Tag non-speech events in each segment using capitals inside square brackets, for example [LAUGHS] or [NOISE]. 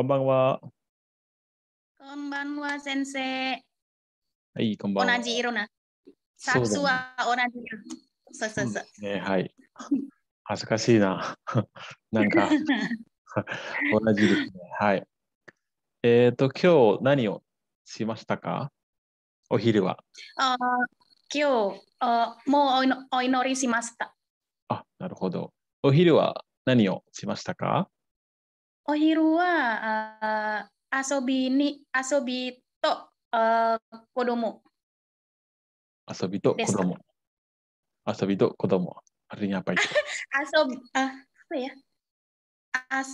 こんばんは。こんばんは、先生。はい、こんばんは。同じ色な。サクスは同じ色。そうそうそう。うん、ね、はい。恥ずかしいな。[LAUGHS] なんか、[LAUGHS] 同じですね。はい。えっ、ー、と、今日何をしましたかお昼は。あ今日あ、もうお祈りしました。あ、なるほど。お昼は何をしましたかおひるは、あそびに、あそびと、子供。あそびと、子供。あそびと、子供。あれにゃぱい。あそび、あ、あ、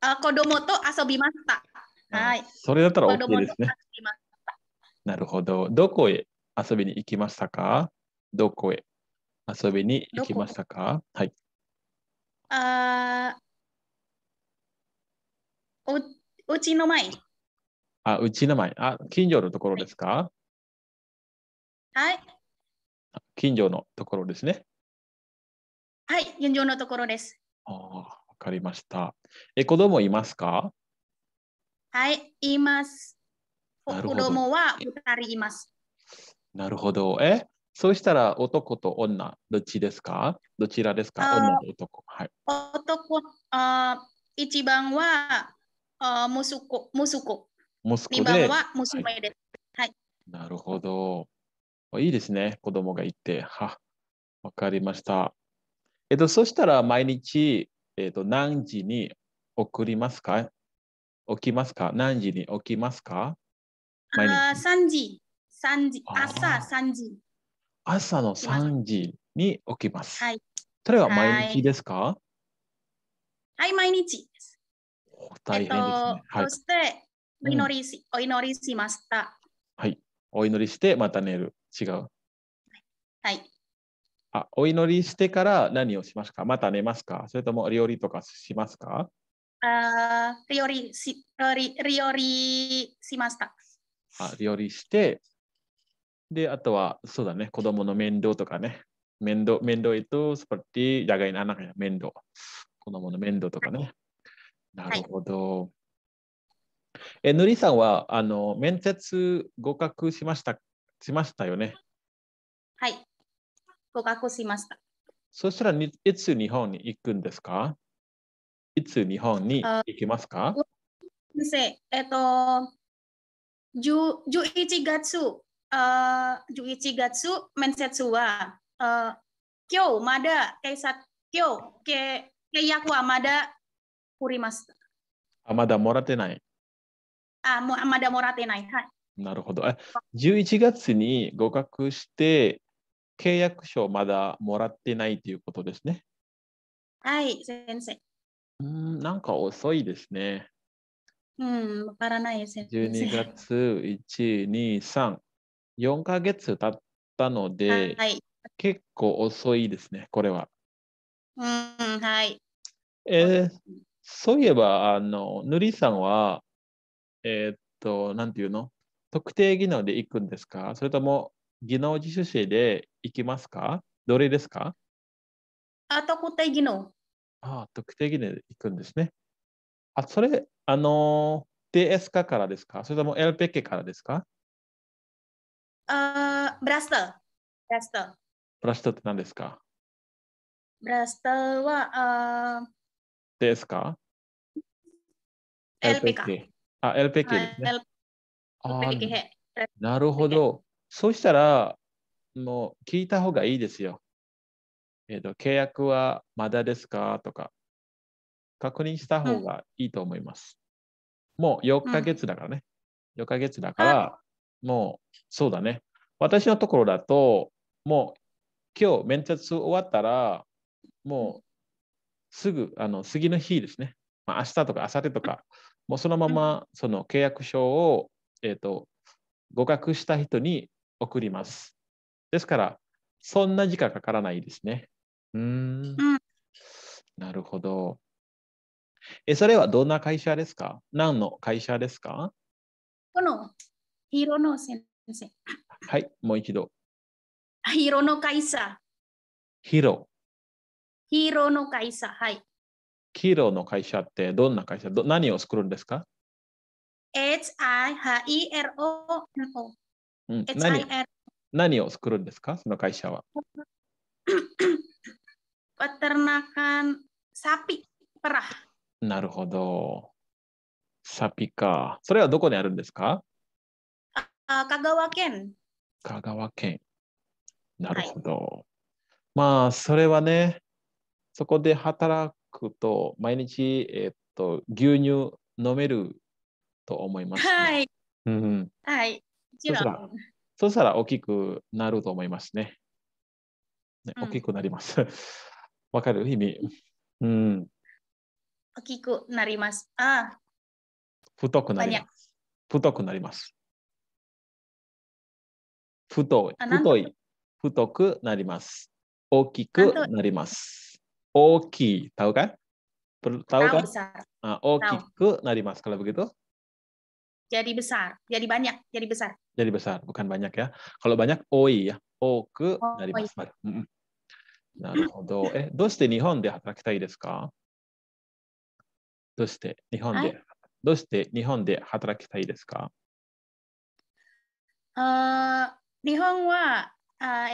あ、子供と遊びました。はい。それだったら、OK ですね。なるほど。どこへ遊びに行きましたかどこへ遊びに行きましたかはい。あ、u おうちの前。あ、うちの前。あ、近所のところですかはい。近所のところですね。はい、近所のところです。あわかりました。え、子供いますかはい、います。子供は2人います。なるほど。え、そうしたら男と女、どっちですかどちらですか女と男。はい、男あ、一番はあ息子、息子。息子で。は娘です、はい。はい。なるほど。いいですね、子供がいて。は、わかりました。えっと、そしたら毎日、えっと、何時に送りますか起きますか何時に起きますか毎日あ ?3 時、3時、朝3時。朝の3時に起きます。はい。それは毎日ですかはい、毎日です。大変ですね。えっと、そして、お祈りし、うん、お祈りしました。はい。お祈りして、また寝る。違う。はい。あ、お祈りしてから何をしますかまた寝ますかそれとも料理とかしますかあ料理し、料理、料理しました。あ、料理して、で、あとは、そうだね、子供の面倒とかね。面倒、面倒えっと、seperti j a g a 面倒。子供の面倒とかね。はいなるほど。はい、えぬりさんはあの面接合格しましたしましたよね。はい、合格しました。そしたらにいつ日本に行くんですかいつ日本に行きますか先生、えっと、11月、十一月面接は、今日まだ、今日、今日はまだ送りました。あ、まだもらってない。あ、もまだもらってない。はい。なるほど。11月に合格して、契約書まだもらってないということですね。はい、先生。うん、なんか遅いですね。うん、わからないですね。12月1、2、3、4ヶ月経ったので、はい、結構遅いですね、これは。うん、はい。えー、そういえば、あの、ぬりさんは、えー、っと、なんていうの特定技能で行くんですかそれとも技能実習生で行きますかどれですかあ、特定技能。ああ、特定技能で行くんですね。あ、それ、あの、TS 化からですかそれとも LPK からですかあ、ブラスター。ブラスター。ブラスターって何ですかブラスターは、あですか ?LPK。あ、LPK ですね。LPK。なるほど。そうしたら、もう聞いた方がいいですよ。えっ、ー、と、契約はまだですかとか、確認した方がいいと思います。うん、もう4ヶ月だからね。うん、4ヶ月だから、もう、そうだね。私のところだと、もう今日面接終わったら、もうすぐあの次の日ですね、まあ、明日とか明後日とか、もうそのままその契約書を、えーと、合格した人に送ります。ですから、そんな時間かからないですね。うん。なるほど。え、それはどんな会社ですか何の会社ですかこの、ヒーローの先生。はい、もう一度。ヒーローの会社。ヒーロ。ー。ヒーローの会社、はい。ヒーローの会社ってどんな会社ど何を作るんですか ?HIRONO、うん、何。何を作るんですかその会社は。p e t e r n a パラ。なるほど。サピか。それはどこにあるんですかあ香川県。香川県。なるほど。はい、まあ、それはね、そこで働くと、毎日、えー、っと、牛乳飲めると思います、ね、はい。はい。そしたら、そしたら大きくなると思いますね。ね大きくなります。[LAUGHS] わかる意味。うん。大きくなります。ああ。太くなります。太くなります。太い。太い。太くなります。大きくなります。Oki, tahu kan? Perlu tahu, tahu kan? Besar. Nah, okiku mas kalau begitu? Jadi besar, jadi banyak, jadi besar. Jadi besar, bukan banyak ya. Kalau banyak oi ya. Oku nari mas. Mm -mm.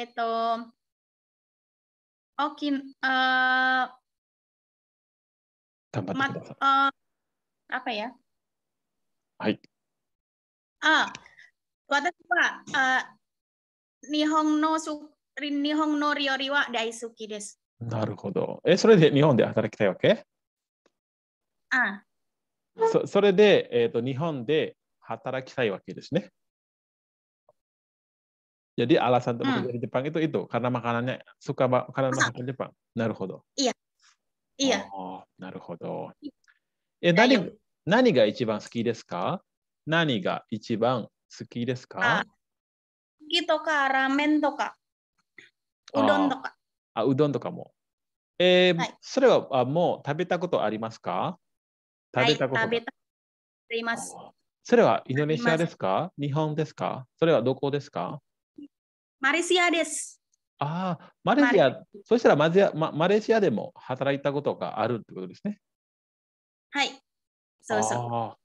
itu 沖あ頑張ってください。ま、あ a はい。あ、私は、あ、日本のす日本の料理は大好きです。なるほど。え、それで日本で働きたいわけあそそれで、えーと、日本で働きたいわけですね。Jadi alasan teman hmm. di Jepang itu itu karena makanannya suka makanan makanan Jepang. Naruhodo. ほど。Iya. Iya. Oh, なるほど。え、何何が一番好きですか？何が一番好きですか？好きとかラーメンとか、うどんとか。あ、うどんとかも。えー、はい、それはあもう食べたことありますか？食べたこと、はい、食べたいます。それはインドネシアですか？日本ですか？それはどこですか？マレーシアです。ああ、マレーシア、そしたらマアママレーシアでも働いたことがあるってことですね。はい、そうそう。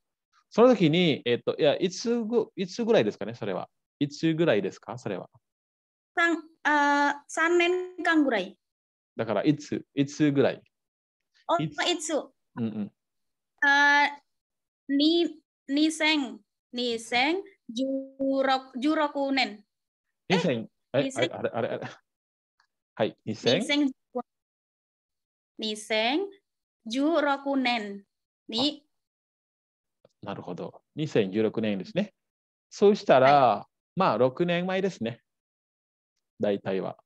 その時に、えっ、と、いや、いつぐ、いつぐらいですかね、それは。いつぐらいですか、それは。3, あ三年間ぐらい。だから、いつ、いつぐらい。おいついつ。うんうん。あに、2000、2 0十六年。2 0えあれ、あれ、あれ、はい、二千二千十六1 6年に。なるほど。2016年ですね。そうしたら、はい、まあ、6年前ですね。大体は。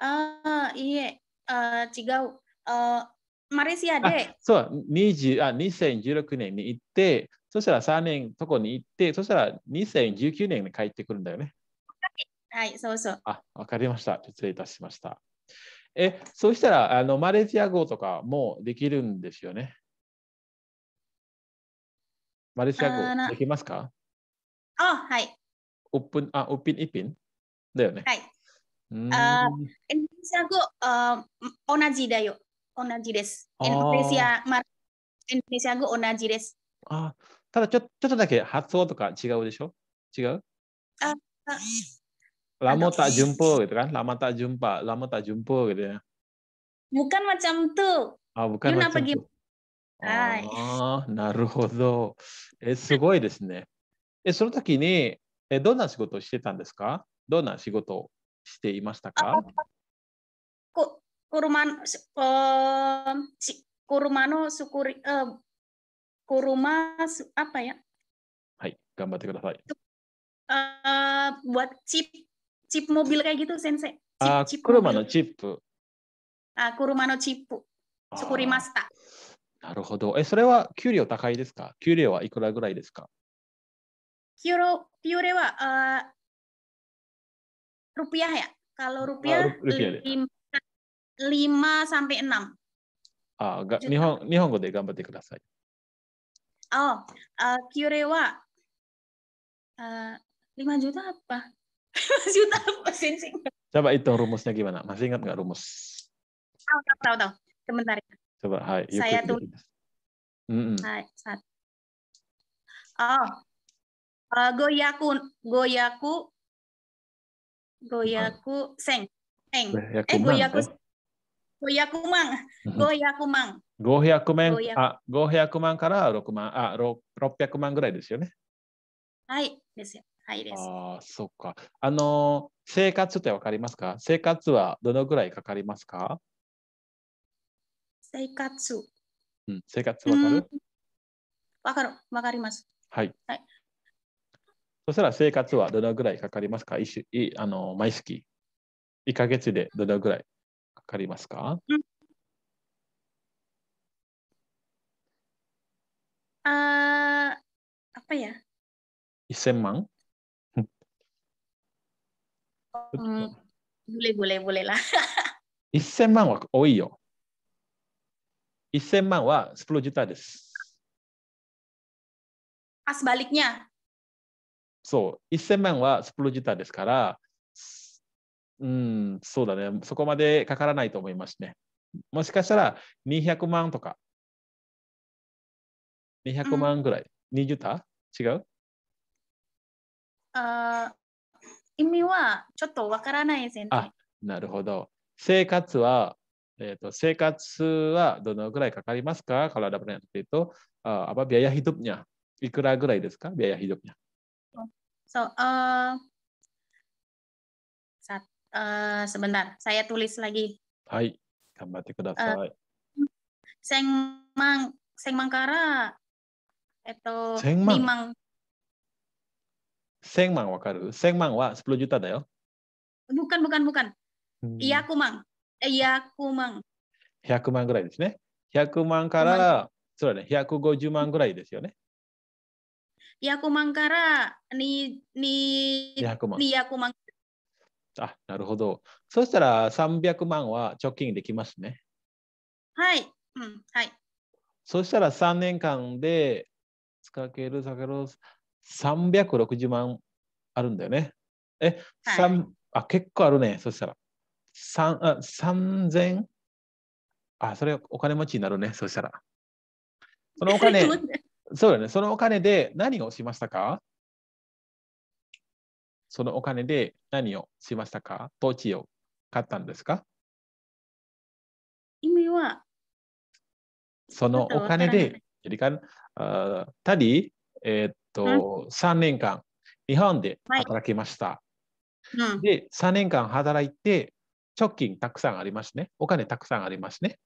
ああ、いえ、あ違う。あマレーシアで。そう、二十あ2016年に行って、そしたら3年とこに行って、そしたら2019年に帰ってくるんだよね。はい、そうそう。あ、わかりました。失礼いたしました。え、そうしたら、あのマレーシア語とかもできるんですよね。マレーシア語できますかあ、はい。オープン、あ、オッピンイピンだよね。はい。あ、インドネシア語、あ、同じだよ。同じです。インドネシア、ま、インドネシア語同じです。あ、ただちょちょっとだけ発音とか違うでしょ違うあ、あ lama Aduh. tak jumpa gitu kan lama tak jumpa lama tak jumpa gitu ya bukan macam tu ah bukan Yuna macam pergi tu. Ah, なるほど。え、すごいですね。え、その時に、え、どんな仕事をしてたんですかどんな仕事をしていましたか Kurumano uh, si, Kurumano sukuri uh, Kuruma su, apa ya? Hai, gambar ください. Uh, buat chip chip ー o b i l kayak gitu sensei chip, uh, chip kuruma mobil. no chip uh, kuruma no chip sukuri masta なるほど。え、それは給料高いですか給料はいくらぐらいですか給料、給料は、あ、ルピアや。カロルピア、ルピアで。5三ペナム。あ、が日本日本語で頑張ってください。あ、あ、給料は、あ、5ジュタ、ー。[LAUGHS] masih utama mesin sih. Coba hitung rumusnya gimana? Masih ingat nggak rumus? Tahu, tahu, tahu, tahu. Sebentar ya. Coba, hai. Saya tuh. Mm -mm. Hai, satu. Oh, uh, goyaku, goyaku, goyaku, seng, seng. eh, goyaku, eh. goyaku mang, goyaku mang500 万あ500万から6 hai, 万ぐらいですよねはいですよはいです。ああ、そっか。あの、生活ってわかりますか生活はどのぐらいかかりますか生活。うん、生活わかるわかる、わかります。はい。はい、そしたら生活はどのぐらいかかりますかいしいあの毎月。1か月でどのぐらいかかりますか、うん、あ、apa ya? 1000万うん、boleh 1000 [LAUGHS] 万は多いよ1000万はスプロジュタです as b a l i そう1000万はスプロジュタですからうんそうだねそこまでかからないと思いますねもしかしたら200万とか200万ぐらい、うん、20た違うあ意味はちょっとわからないですね。あ、なるほど。生活は、えー、と生活はどのぐらいかかりますか Kalau ada pertanyaan seperti itu, uh, apa biaya hidupnya? Ikura gurai desu ka biaya hidupnya? So, uh, saat, uh, sebentar, saya tulis lagi. Hai, gambarti kudasai. Uh, seng mang seng mangkara eto seng mang. Seng mang wakaru. Seng mang wa 10 juta da yo. Bukan, bukan, bukan. Hmm. Iyaku mang. Iyaku mang. 100万ぐらいですね。100万から、そうだね、150万ぐらいですよね。200万からにに200万。200万あ、なるほど。そしたら300万は貯金できますね。はい。うん、はい。そしたら3年間で、使ける、さけろ、360万あるんだよね。え、はい、あ結構あるね、そしたら。3あ0 0 0あ、それお金持ちになるね、そしたら。そのお金、[LAUGHS] そうだね、そのお金で何をしましたかそのお金で何をしましたか土地を買ったんですか意味はそのお金で、tadi eh, と、うん、3年間日本で働きました、で3年間働いて貯金たくさんありますねお金たくさんありますね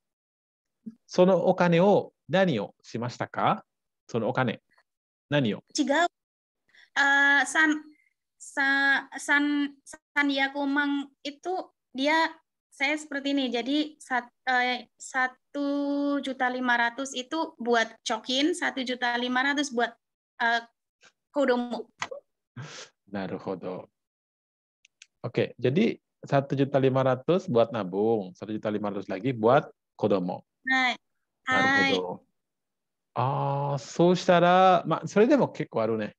そのお金を何をしましたかそのお金何を違うあ、さささん。ん、ん、さん、三三ヤコマン、イトディア、セスプロティネさ、ャさィ、サトジュタリマラトス、イト、ボアチョさン、サトジュタリマラトス、ボア、Kurumu. Naruhodo. Oke, jadi 1.500 buat nabung, 1.500 lagi buat なるほど。ああ、そうしたら、まあ、それでも結構あるね。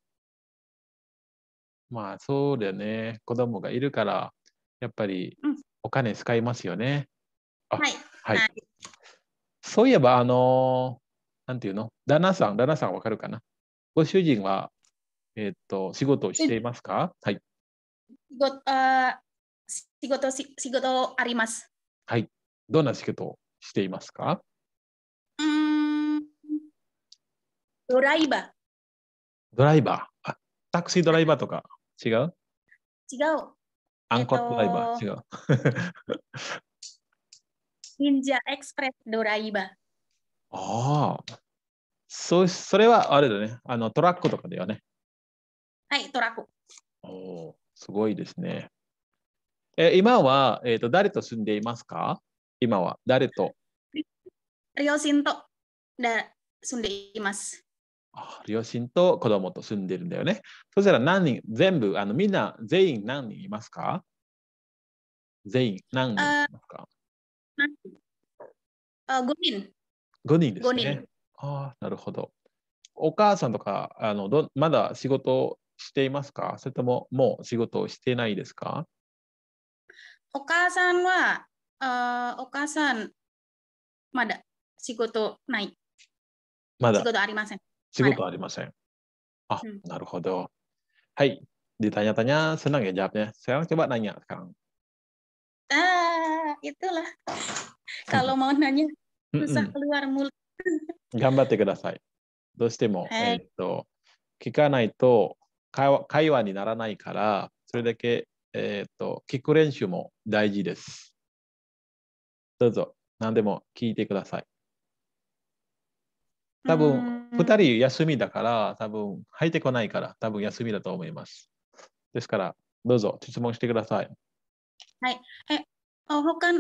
まあ、そうだよね。子供がいるから、やっぱりお金使いますよね。うはい、はい。そういえば、あのなんていうの旦那さん、旦那さんわかるかなご主人はえっ、と、仕事をしていますかはい。仕事、あ仕事、仕事あります。はい。どんな仕事をしていますかうん、ドライバー。ドライバー。あ、タクシードライバーとか違う違う。アンコッドライバー、違う。[LAUGHS] 忍者エクスプレスドライバー。ああ。そそれはあれだね。あのトラックとかだよね。はい、トラコ。おすごいですね。え今は、えーと、誰と住んでいますか今は誰と両親とで住んでいます。あ両親と子供と住んでるんだよね。そしたら何人、全部、あのみんな全員何人いますか全員何人いますかあ ?5 人。5人ですね。あなるほど。お母さんとかあのどまだ仕事していますかそれとももう仕事をしてないですかお母さんはあお母さんまだ仕事ない。まだ仕事ありません。仕事ありません。あ、なるほど。はい。で、たにゃたにゃ、すなげじゃね。なら、かん。ああ、いなにゃ。さあ、うわるもん。頑張ってください。どうしても、えっと、聞かないと会話会話にならないから、それだけ、えーと、聞く練習も大事です。どうぞ、何でも聞いてください。多分、2人休みだから、多分、入ってこないから、多分休みだと思います。ですから、どうぞ、質問してください。はい。え、お他、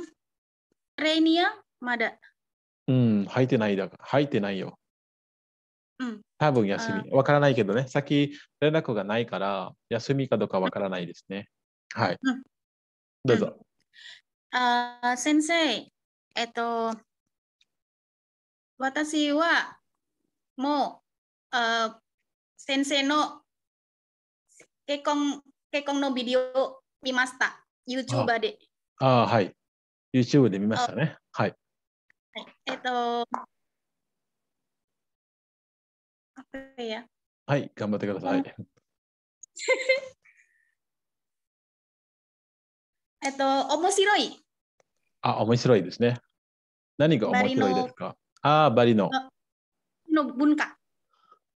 レニアまだ。うん、入ってないだ。入ってないよ。うん。多分休み。わからないけどね。先、連絡がないから、休みかどうかわからないですね。はい。どうぞ。あ、先生、えっと、私はもう、あ先生の結婚結婚のビデオを見ました。YouTuber で。ああ、はい。YouTube で見ましたね。はい。はい、えっと、いや。はい、頑張ってください。[LAUGHS] えっと、面白い。あ、面白いですね。何が面白いですかああ、バリの。の文化。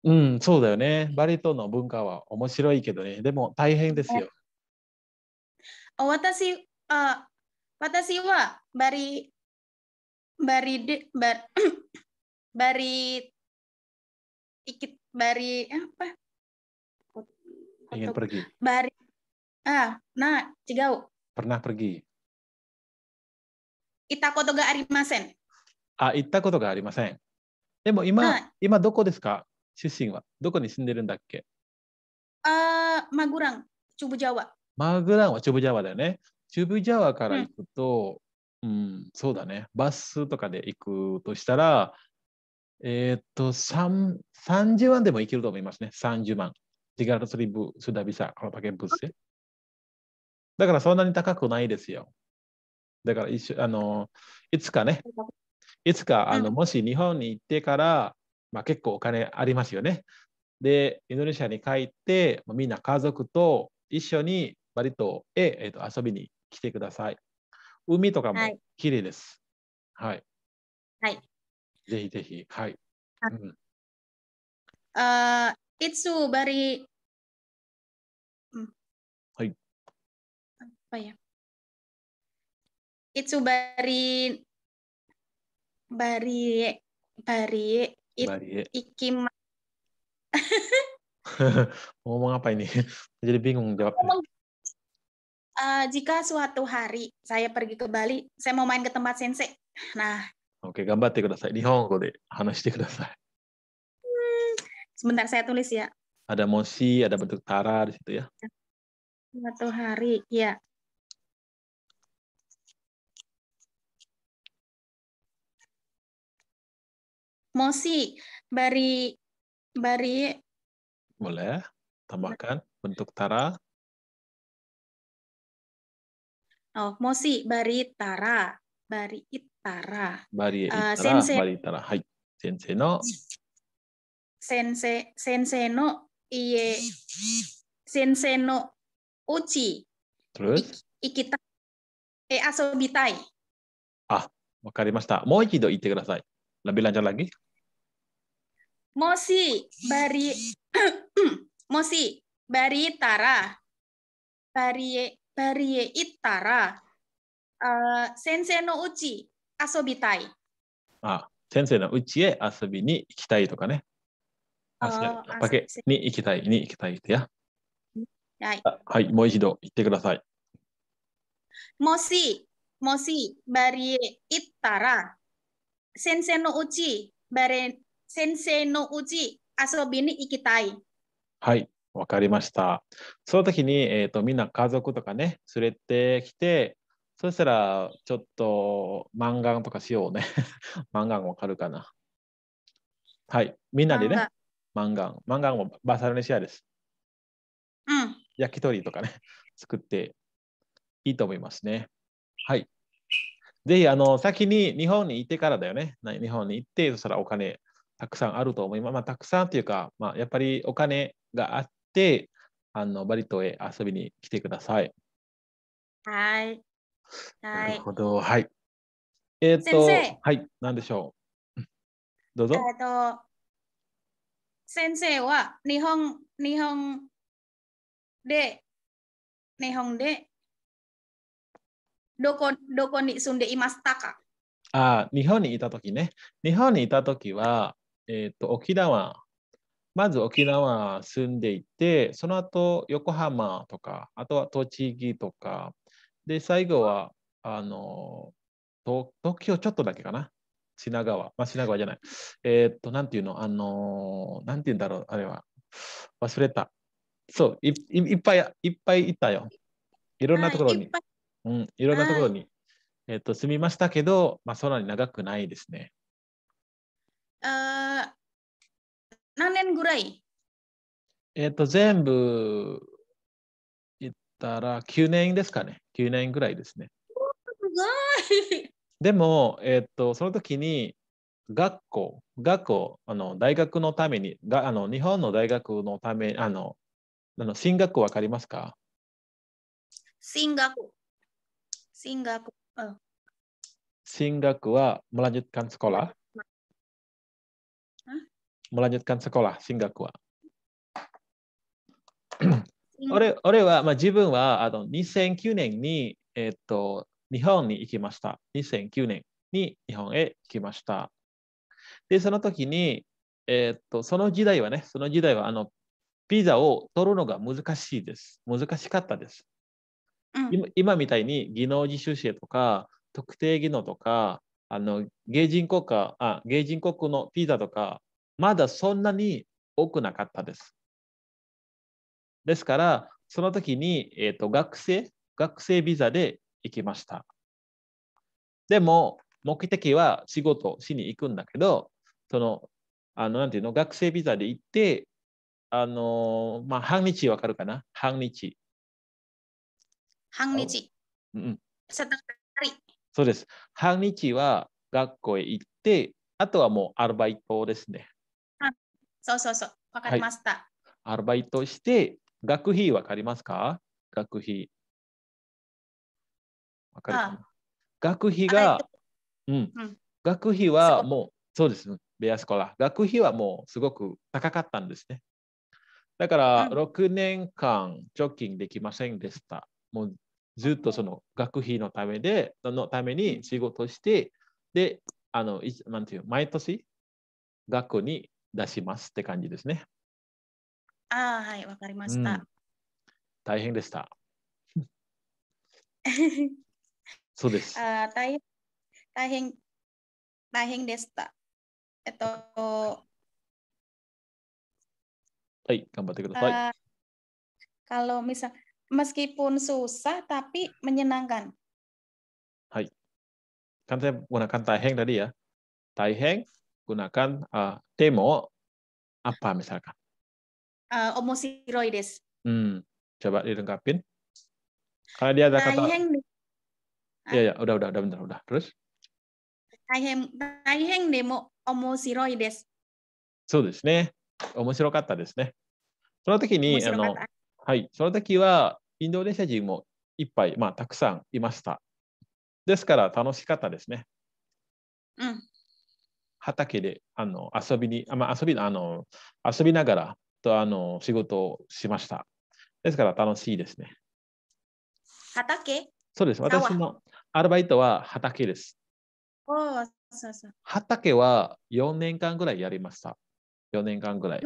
うん、そうだよね。バリ島の文化は面白いけどね。でも大変ですよ。私あ私はバリ、バリで、バリ、バリ ikit bari apa ingin Untuk pergi bari ah nah cigau pernah pergi ita koto ga arimasen あ、行ったことがありません。でも今、はい、今どこですか出身は。どこに住んでるんだっけあマグラン、チュブジャワ。マグランはチュブジャワだよね。チュブジャワから行くと、うん、うん、そうだね。バスとかで行くとしたら、えー、っと、30万でもいけると思いますね。30万。ガルスリブ、スダビサ、このパケブッだからそんなに高くないですよ。だから一緒、あの、いつかね、いつか、あの、もし日本に行ってから、まあ結構お金ありますよね。で、インドネシアに帰って、みんな家族と一緒にバリ島へ、えー、と遊びに来てください。海とかも綺麗です。はい。はい。はい、ぜひぜひ。はい。あ、いつばり。はい。apa ya? Itu bari bari bari it, Ngomong apa ini? Jadi bingung jawabnya. Uh, jika suatu hari saya pergi ke Bali, saya mau main ke tempat sensei. Nah, Oke, 頑張ってください。日本語で話してください。Sebentar hmm, saya tulis ya. Ada mosi, ada bentuk tara di situ ya. Satu hari, ya. Mosi, bari, bari. Boleh, tambahkan bentuk tara. Oh, mosi, bari tara, bari it たら、バリエあ先生バリエたら、はい、先生の先生先生の家、先生のお家、Terus? 行きたい、え遊びたい。あ、わかりました。もう一度言ってください。Lebih lanjut lagi? Mosi bari Mosi bari tara bari ya, eh, bari itara uh, sensei no uchi 遊びたい。あ、先生の家へ遊びに行きたいとかね。あ、パケに行きたいに行きたいってや。はい。はい、もう一度言ってください。もし、もし、バリエ行ったら、先生の家、バリ先生の家、遊びに行きたい。はい、わかりました。その時に、えーとみんな家族とかね、連れてきて、そしたら、ちょっと、漫画とかしようね。[LAUGHS] 漫画わかるかな。はい。みんなでね、漫画。漫画もバサルネシアです。うん。焼き鳥とかね、[LAUGHS] 作っていいと思いますね。はい。ぜひ、あの、先に日本に行ってからだよね。日本に行って、そしたらお金たくさんあると思います。まあ、たくさんっていうか、まあ、やっぱりお金があって、あのバリ島へ遊びに来てください。はい。なるほど。はい。えー、っと、はい、何でしょう。どうぞ。えー、と、先生は日本、日本で、日本で、どこ、どこに住んでいましたかあ日本にいたときね。日本にいたときは、えー、っと、沖縄、まず沖縄住んでいて、その後横浜とか、あとは栃木とか、で、最後は、あの、東京ちょっとだけかな。品川。まあ、品川じゃない。えー、っと、なんていうのあの、なんていうんだろう、あれは。忘れた。そうい、いっぱいいっぱいいたよ。いろんなところに。いうん、いろんなところに、えっと住みましたけど、まあ、そんなに長くないですね。あ何年ぐらいえっ、と、全部たら9年ですかね9年ぐらいですね。すごいでも、えー、っとその時に学校学校あの大学のためにがあの日本の大学のためあのあの進学わかりますか進学進学、うん、進学はモラ l a n j u t k ラ n sekolah m e l 進学は俺俺は、まあ、自分はあの2009年に、えっと日本に行きました。2009年に日本へ行きました。で、その時に、えっとその時代はね、その時代はあのビザを取るのが難しいです。難しかったです。うん、今今みたいに技能実習生とか特定技能とかあの芸人国家あ芸人国のピザとかまだそんなに多くなかったです。ですから、その時に、えーと、学生、学生ビザで行きました。でも、目的は仕事しに行くんだけど、その、あの、なんていうの、学生ビザで行って、あの、まあ、半日わかるかな半日。半日。うん。そうです。半日は学校へ行って、あとはもうアルバイトですね。そうそうそう。わかりました、はい。アルバイトして、学費わかりますか学費。わか学費が、うん、うん、学費はもう、そうです、ベアスコラ。学費はもうすごく高かったんですね。だから6年間貯金できませんでした。もうずっとその学費のためで、そのために仕事して、で、あの、なんていう、毎年学校に出しますって感じですね。ああ、はい、わかりました。うん、大変でした。そうです。あ大変、大変、大変でした。えっと、はい、頑張ってください。Uh, [LAUGHS] misal, meskipun susah tapi menyenangkan. Hai. Kan saya gunakan taiheng tadi ya. Taiheng gunakan uh, ah, demo apa misalkan. uh, omosiroi desu. Hmm. Coba dilengkapin. Karena dia ada kata. Iya, ya, udah, udah, udah, bentar, udah. Terus? Taihen, taihen demo omosiroi desu. そうですね。面白かったですね。その時に、あの、はい、その時は、インドネシア人もいっぱい、まあ、たくさんいました。ですから、楽しかったですね。うん。畑で、あの、遊びに、あまあ、遊び、あの、遊びながら、とあの仕事をしました。ですから楽しいですね。畑そうです。私のアルバイトは畑です。おそうそう畑は4年間ぐらいやりました。4年間ぐらい。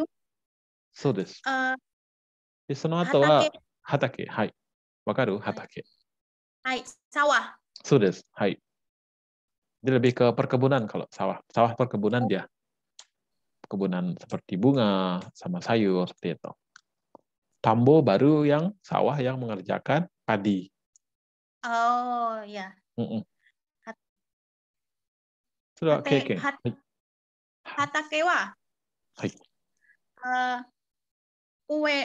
そうです。あでその後は畑。はい。わかる畑。はい。サワそうです。はいで i a lebih ke perkebunan k a l perkebunan seperti bunga sama sayur seperti itu. Tambo baru yang sawah yang mengerjakan padi. Oh ya. Mm -mm. Sudah oke oke. Okay, Hatake wa. Hai. Uh, eh, ue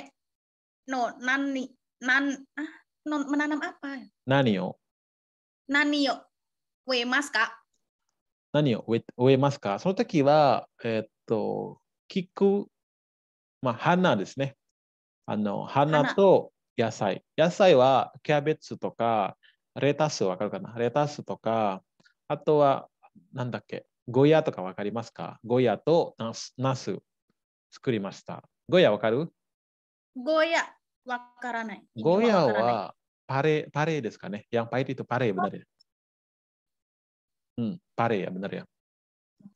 no nani nan ah, non, menanam apa? Nanio. Nanio. Ue mas wa eh, と、キク、まあ、花ですね。あの、花と野菜。野菜はキャベツとか、レタスわかるかなレタスとか、あとは、なんだっけ、ゴヤとかわかりますかゴヤとナスナス作りました。ゴヤわかるゴヤわからない。ゴヤはパレパレですかね。ヤンパイリとパレ t itu うん、パレや、b e n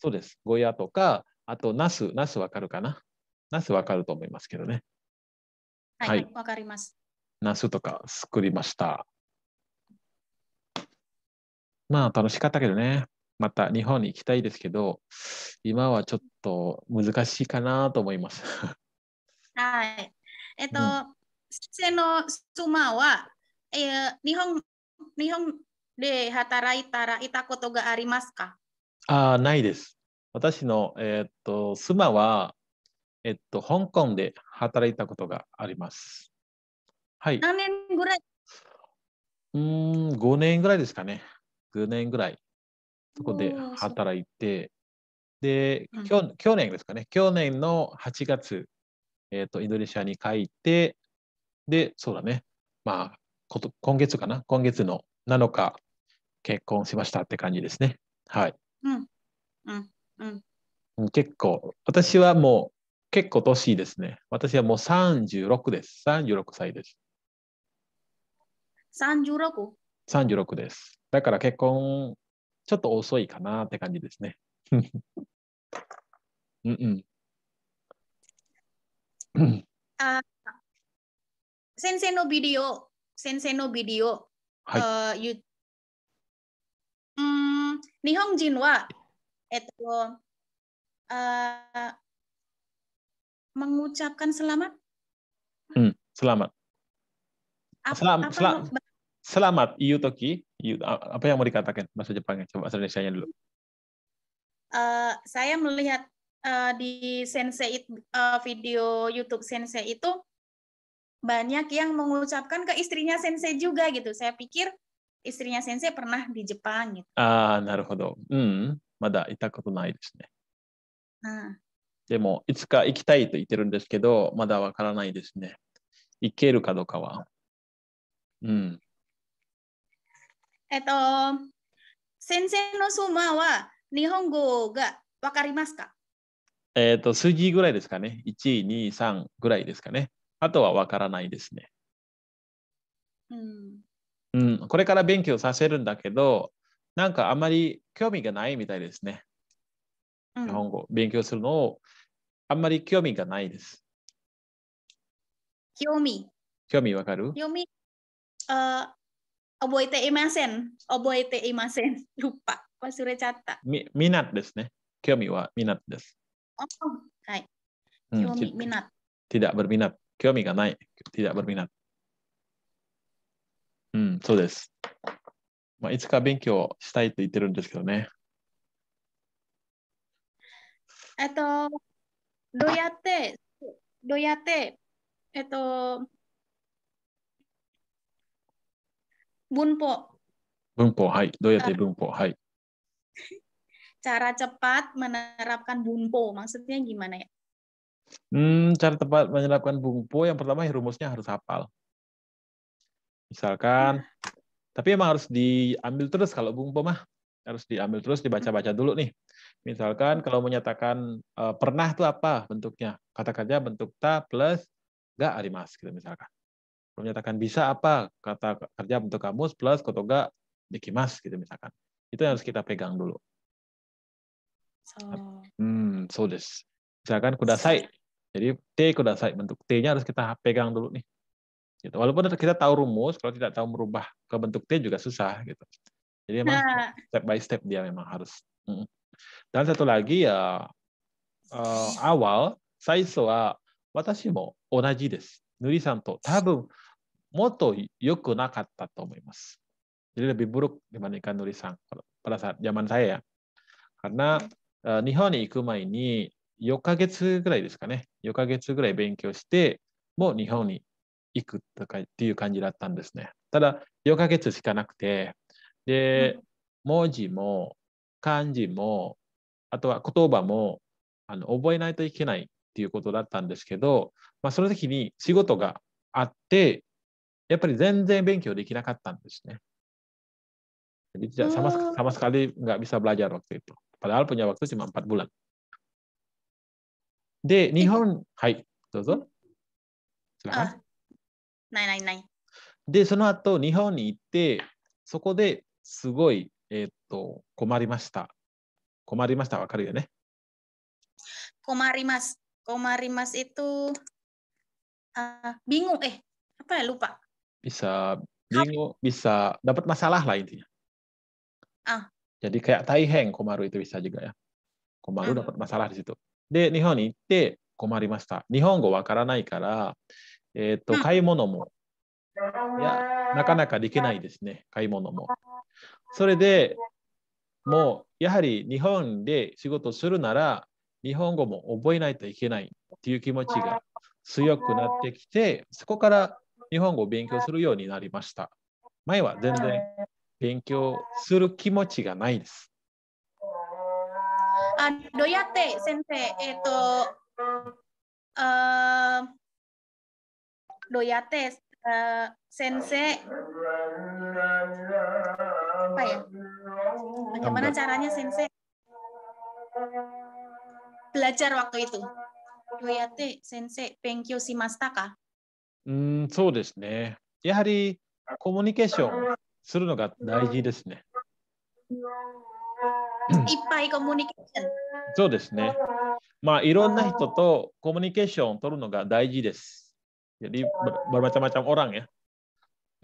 そうです。ゴヤとか、あと、ナス、ナスわかるかなナスわかると思いますけどね。はい、わ、はい、かります。ナスとか作りました。まあ、楽しかったけどね。また日本に行きたいですけど、今はちょっと難しいかなと思います。はい。えっと、うん、先生の妻は、えー、日本、日本で働いたらいたことがありますかああ、ないです。私の、えー、っと妻は、えっと、香港で働いたことがあります。はい。何年ぐらいうん、5年ぐらいですかね。5年ぐらい。そこで働いて、で、去去年ですかね。去年の8月、えっ、と、インドネシアに帰って、で、そうだね。まあ、こと今月かな。今月の7日、結婚しましたって感じですね。はい。うん。うん。うん、結構、私はもう結構年ですね。私はもう36です。36歳です。36?36 36です。だから結婚、ちょっと遅いかなって感じですね。[LAUGHS] うんうん。あ先生のビデオ、先生のビデオ、はい、うん日本人は itu uh, mengucapkan selamat. Hmm, selamat. Apa, selam, apa selam, selamat, Apa yang mau dikatakan bahasa Jepangnya? Coba bahasa Indonesia-nya dulu. Uh, saya melihat uh, di sensei uh, video YouTube sensei itu banyak yang mengucapkan ke istrinya sensei juga gitu. Saya pikir istrinya sensei pernah di Jepang gitu. Ah, naruhodo. Hmm. まだ行ったことないですね。でも、いつか行きたいと言ってるんですけど、まだわからないですね。行けるかどうかは。うん。えっと、先生の妻は日本語がわかりますかえっと、数字ぐらいですかね。1、2、3ぐらいですかね。あとはわからないですね。うん、うん、これから勉強させるんだけど、なんかあまり興味がないみたいですね。日本語、勉強するのをあんまり興味がないです。興味。興味わかる興味。あ、u 覚えていません。覚えていません。ルパ。忘れちゃった。み、みなですね。興味はみなです。はい。興味、みな。tidak b e r 興味がない。tidak b e r うん、そうです。まあ、いつか勉強したいと言ってるんですけどね。えっと、どうやって、どうやって、えっと、文法。文法、はい。どうやって文法、はい。cara [LAUGHS] cepat menerapkan maksudnya gimana ya? Hmm, cara tepat menerapkan bungpo yang pertama rumusnya harus hafal. Misalkan hmm. Tapi emang harus diambil terus kalau Bung pemah harus diambil terus dibaca-baca hmm. dulu nih. Misalkan kalau menyatakan e, pernah itu apa bentuknya? Kata kerja bentuk ta plus ga arimas gitu misalkan. Kalau menyatakan bisa apa? Kata kerja bentuk kamus plus kotoga dikimas gitu misalkan. Itu yang harus kita pegang dulu. So. Kan? Hmm, so this. Misalkan kudasai. Jadi T kudasai bentuk T-nya harus kita pegang dulu nih. Gitu. Walaupun kita tahu rumus, kalau tidak tahu merubah ke bentuk T juga susah gitu. Jadi memang nah. step by step dia memang harus. Dan satu lagi ya uh, awal saiso wa watashi mo onaji desu. Nuri san to tabun moto yoku nakatta to omimasu. Jadi lebih buruk dibandingkan Nuri san pada saat zaman saya ya. Karena uh, Nihon ni iku mai ni 4ヶ月ぐらいですかね。4ヶ月ぐらい勉強して、もう日本にいくとかっていう感じだったんですね。ただ、4ヶ月しかなくて、で、うん、文字も漢字も、あとは言葉もあの覚えないといけないっていうことだったんですけど、まあ、その時に仕事があって、やっぱり全然勉強できなかったんですね。Jadi tidak sama sama sekali nggak bisa belajar waktu itu. Padahal punya waktu cuma empat bulan. De Nihon, hai, Zozo. Silakan. ないないない。で、その後日本に行って、そこですごい、えー、っと困りました。困りました、わかるよね。困ります。困ります itu、uh, bingung eh apa ya lupa. Bisa bingung, bisa dapat masalah lah intinya. Ah. Jadi kayak taiheng komaru itu bisa juga ya. Komaru dapat masalah di situ. で、日本に行って困りました。日本語わからないから、えっ、ー、と、買い物も、いや、なかなかできないですね、買い物も。それでもう、やはり日本で仕事するなら、日本語も覚えないといけないっていう気持ちが強くなってきて、そこから日本語を勉強するようになりました。前は全然勉強する気持ちがないです。あ、どうやって先生、えっ、ー、と、あ Doyate uh, Sensei apa ya? Bagaimana caranya Sensei belajar waktu itu? Doyate Sensei Benkyo Shimasta ka? うん、そうですね。やはりコミュニケーションするのが大事ですね。いっぱいコミュニケーション。そうですね。まあ、いろんな人とコミュニケーションを取るのが大事です。Jadi ber, bermacam-macam orang ya.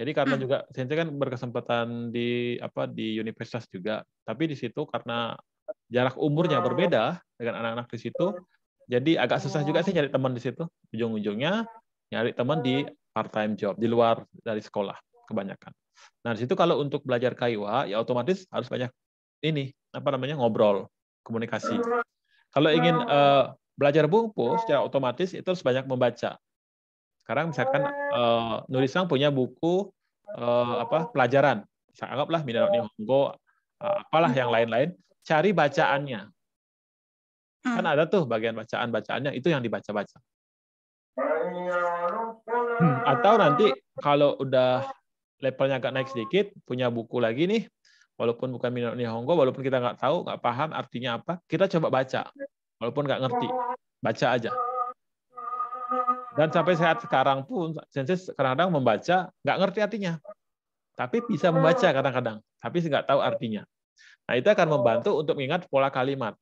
Jadi karena hmm. juga Sensei kan berkesempatan di apa di universitas juga, tapi di situ karena jarak umurnya berbeda dengan anak-anak di situ, jadi agak susah juga sih nyari teman di situ. Ujung-ujungnya nyari teman di part time job di luar dari sekolah kebanyakan. Nah di situ kalau untuk belajar kaiwa ya otomatis harus banyak ini apa namanya ngobrol komunikasi. Kalau ingin uh, belajar bungpo secara otomatis itu harus banyak membaca sekarang misalkan uh, eh, Nurisang punya buku uh, apa pelajaran. Saya anggaplah Minano Nihongo, uh, eh, apalah yang lain-lain, cari bacaannya. Hmm. Kan ada tuh bagian bacaan-bacaannya itu yang dibaca-baca. Hmm, atau nanti kalau udah levelnya agak naik sedikit, punya buku lagi nih, walaupun bukan Minano Nihongo, walaupun kita nggak tahu, nggak paham artinya apa, kita coba baca, walaupun nggak ngerti, baca aja dan sampai saat sekarang pun Sensei kadang-kadang membaca nggak ngerti artinya, tapi bisa membaca kadang-kadang, tapi nggak tahu artinya. Nah itu akan membantu untuk mengingat pola kalimat.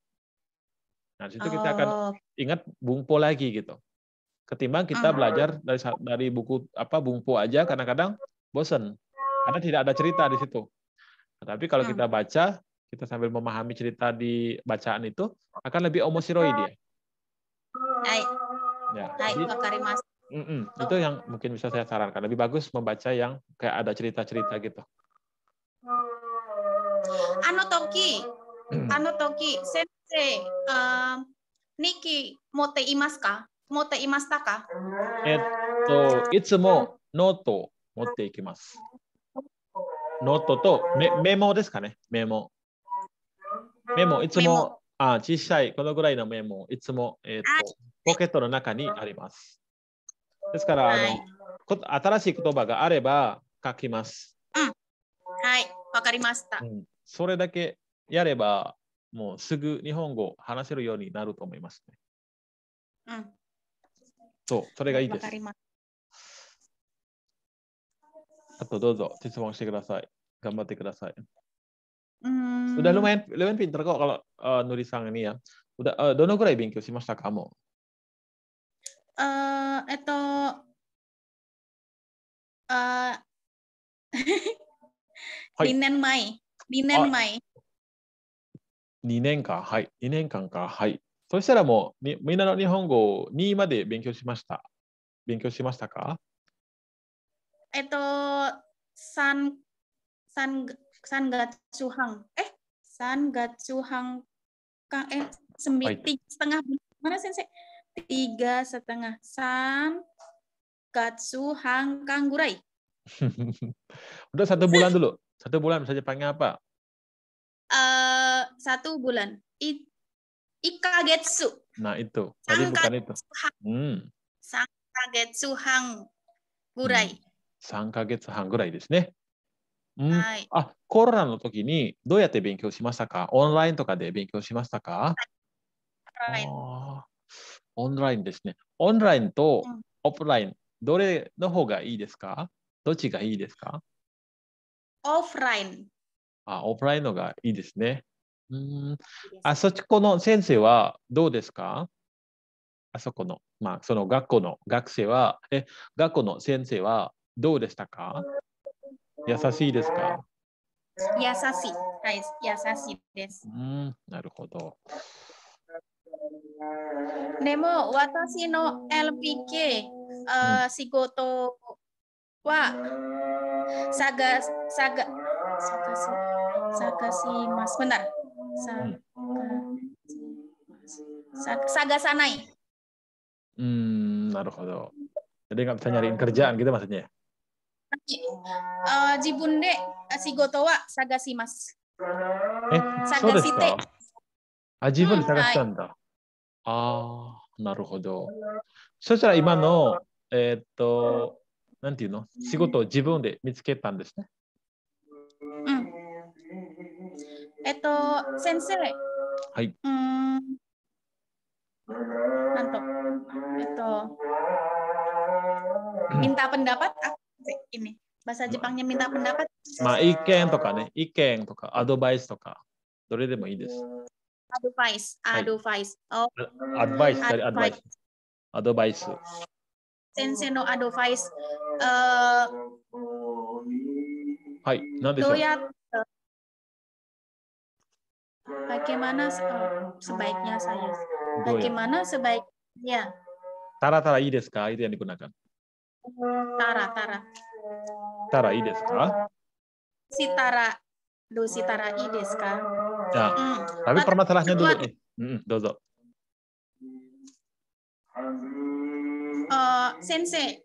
Nah situ kita akan oh. ingat bungpo lagi gitu. Ketimbang kita mm-hmm. belajar dari dari buku apa bungpo aja kadang-kadang bosen karena tidak ada cerita di situ. Nah, tapi kalau mm-hmm. kita baca kita sambil memahami cerita di bacaan itu akan lebih omosiroid dia. Ya? Ya. Baik, Jadi, kan mas. Mm -mm, itu yang mungkin bisa saya sarankan. Lebih bagus membaca yang kayak ada cerita-cerita gitu. Ano toki, ano toki, sensei, um, Niki, mote imasu ka? Mote imashita ka? Etto, itsumo noto motte ikimasu. ノートとメメモですかね、メモ。メモ、いつもあ小さい、このぐらいのメモ、いつも、えー、っとポケットの中にあります。ですから、はい、あの新しい言葉があれば書きます。うん、はい、わかりました、うん、それだけやれば、もうすぐ日本語を話せるようになると思いますね。うん。そう、それがいいです。あとどうぞ質問してください。頑張ってください。うん。m Sudah lumayan, lumayan pinter kok kalau uh, n u i s a n g ini ya. Udah, uh, あえっと、あはい、2年前、2年前。2年間、はい、2年間か、はい。そしたらもう、みんなの日本語2まで勉強しました。勉強しましたかえっと、3、3、3月中半。え ?3 月中半か、え、sembilan、はい、setengah b な l a n Mana sensei? tiga setengah sam katsu hang kanggurai. [LAUGHS] Udah satu bulan dulu. Satu bulan bisa Jepangnya apa? Uh, satu bulan. I, ikagetsu. Nah itu. Tadi Sang bukan itu. Hmm. Sang kagetsu hang gurai. Hmm. Sang kagetsu hang gurai desu オンラインですね。オンラインとオフライン、どれの方がいいですかどっちがいいですかオフライン。あ、オフラインのがいいですね。うん。あそこの先生はどうですかあそこの、まあ、その学校の学生は、え、学校の先生はどうでしたか優しいですか優しい。はい、優しいです。うん、なるほど。Nemo, watashi no LPK uh, eh, hmm. sigoto wa saga saga saga si saga si mas benar saga hmm. saga, saga sanai hmm naruhodo jadi nggak bisa nyariin kerjaan gitu maksudnya uh, jibunde eh, si wa saga si mas Eh, saga saga あ、自分で探したんだ。ああ、なるほど。そしたら今の、えー、っと、なんていうの仕事を自分で見つけたんですね。うん。えっと、先生。はい。うん。なんと、えっと、minta pendapat ini bahasa j e p a まあ意見とかね、意見とかアドバイスとか、どれでもいいです。advice advice oh advice dari advice advice sensei no advice ya, Bagaimana sebaiknya saya? Bagaimana sebaiknya? Tara-tara i desu ka? Itu yang digunakan. Tara-tara. Tara i desu ka? Si Tara, do si Tara i desu ka? Ya. Hmm. Tapi nah, permasalahannya dulu nih. Eh. Hmm, Dozo. Uh, eh, sensei,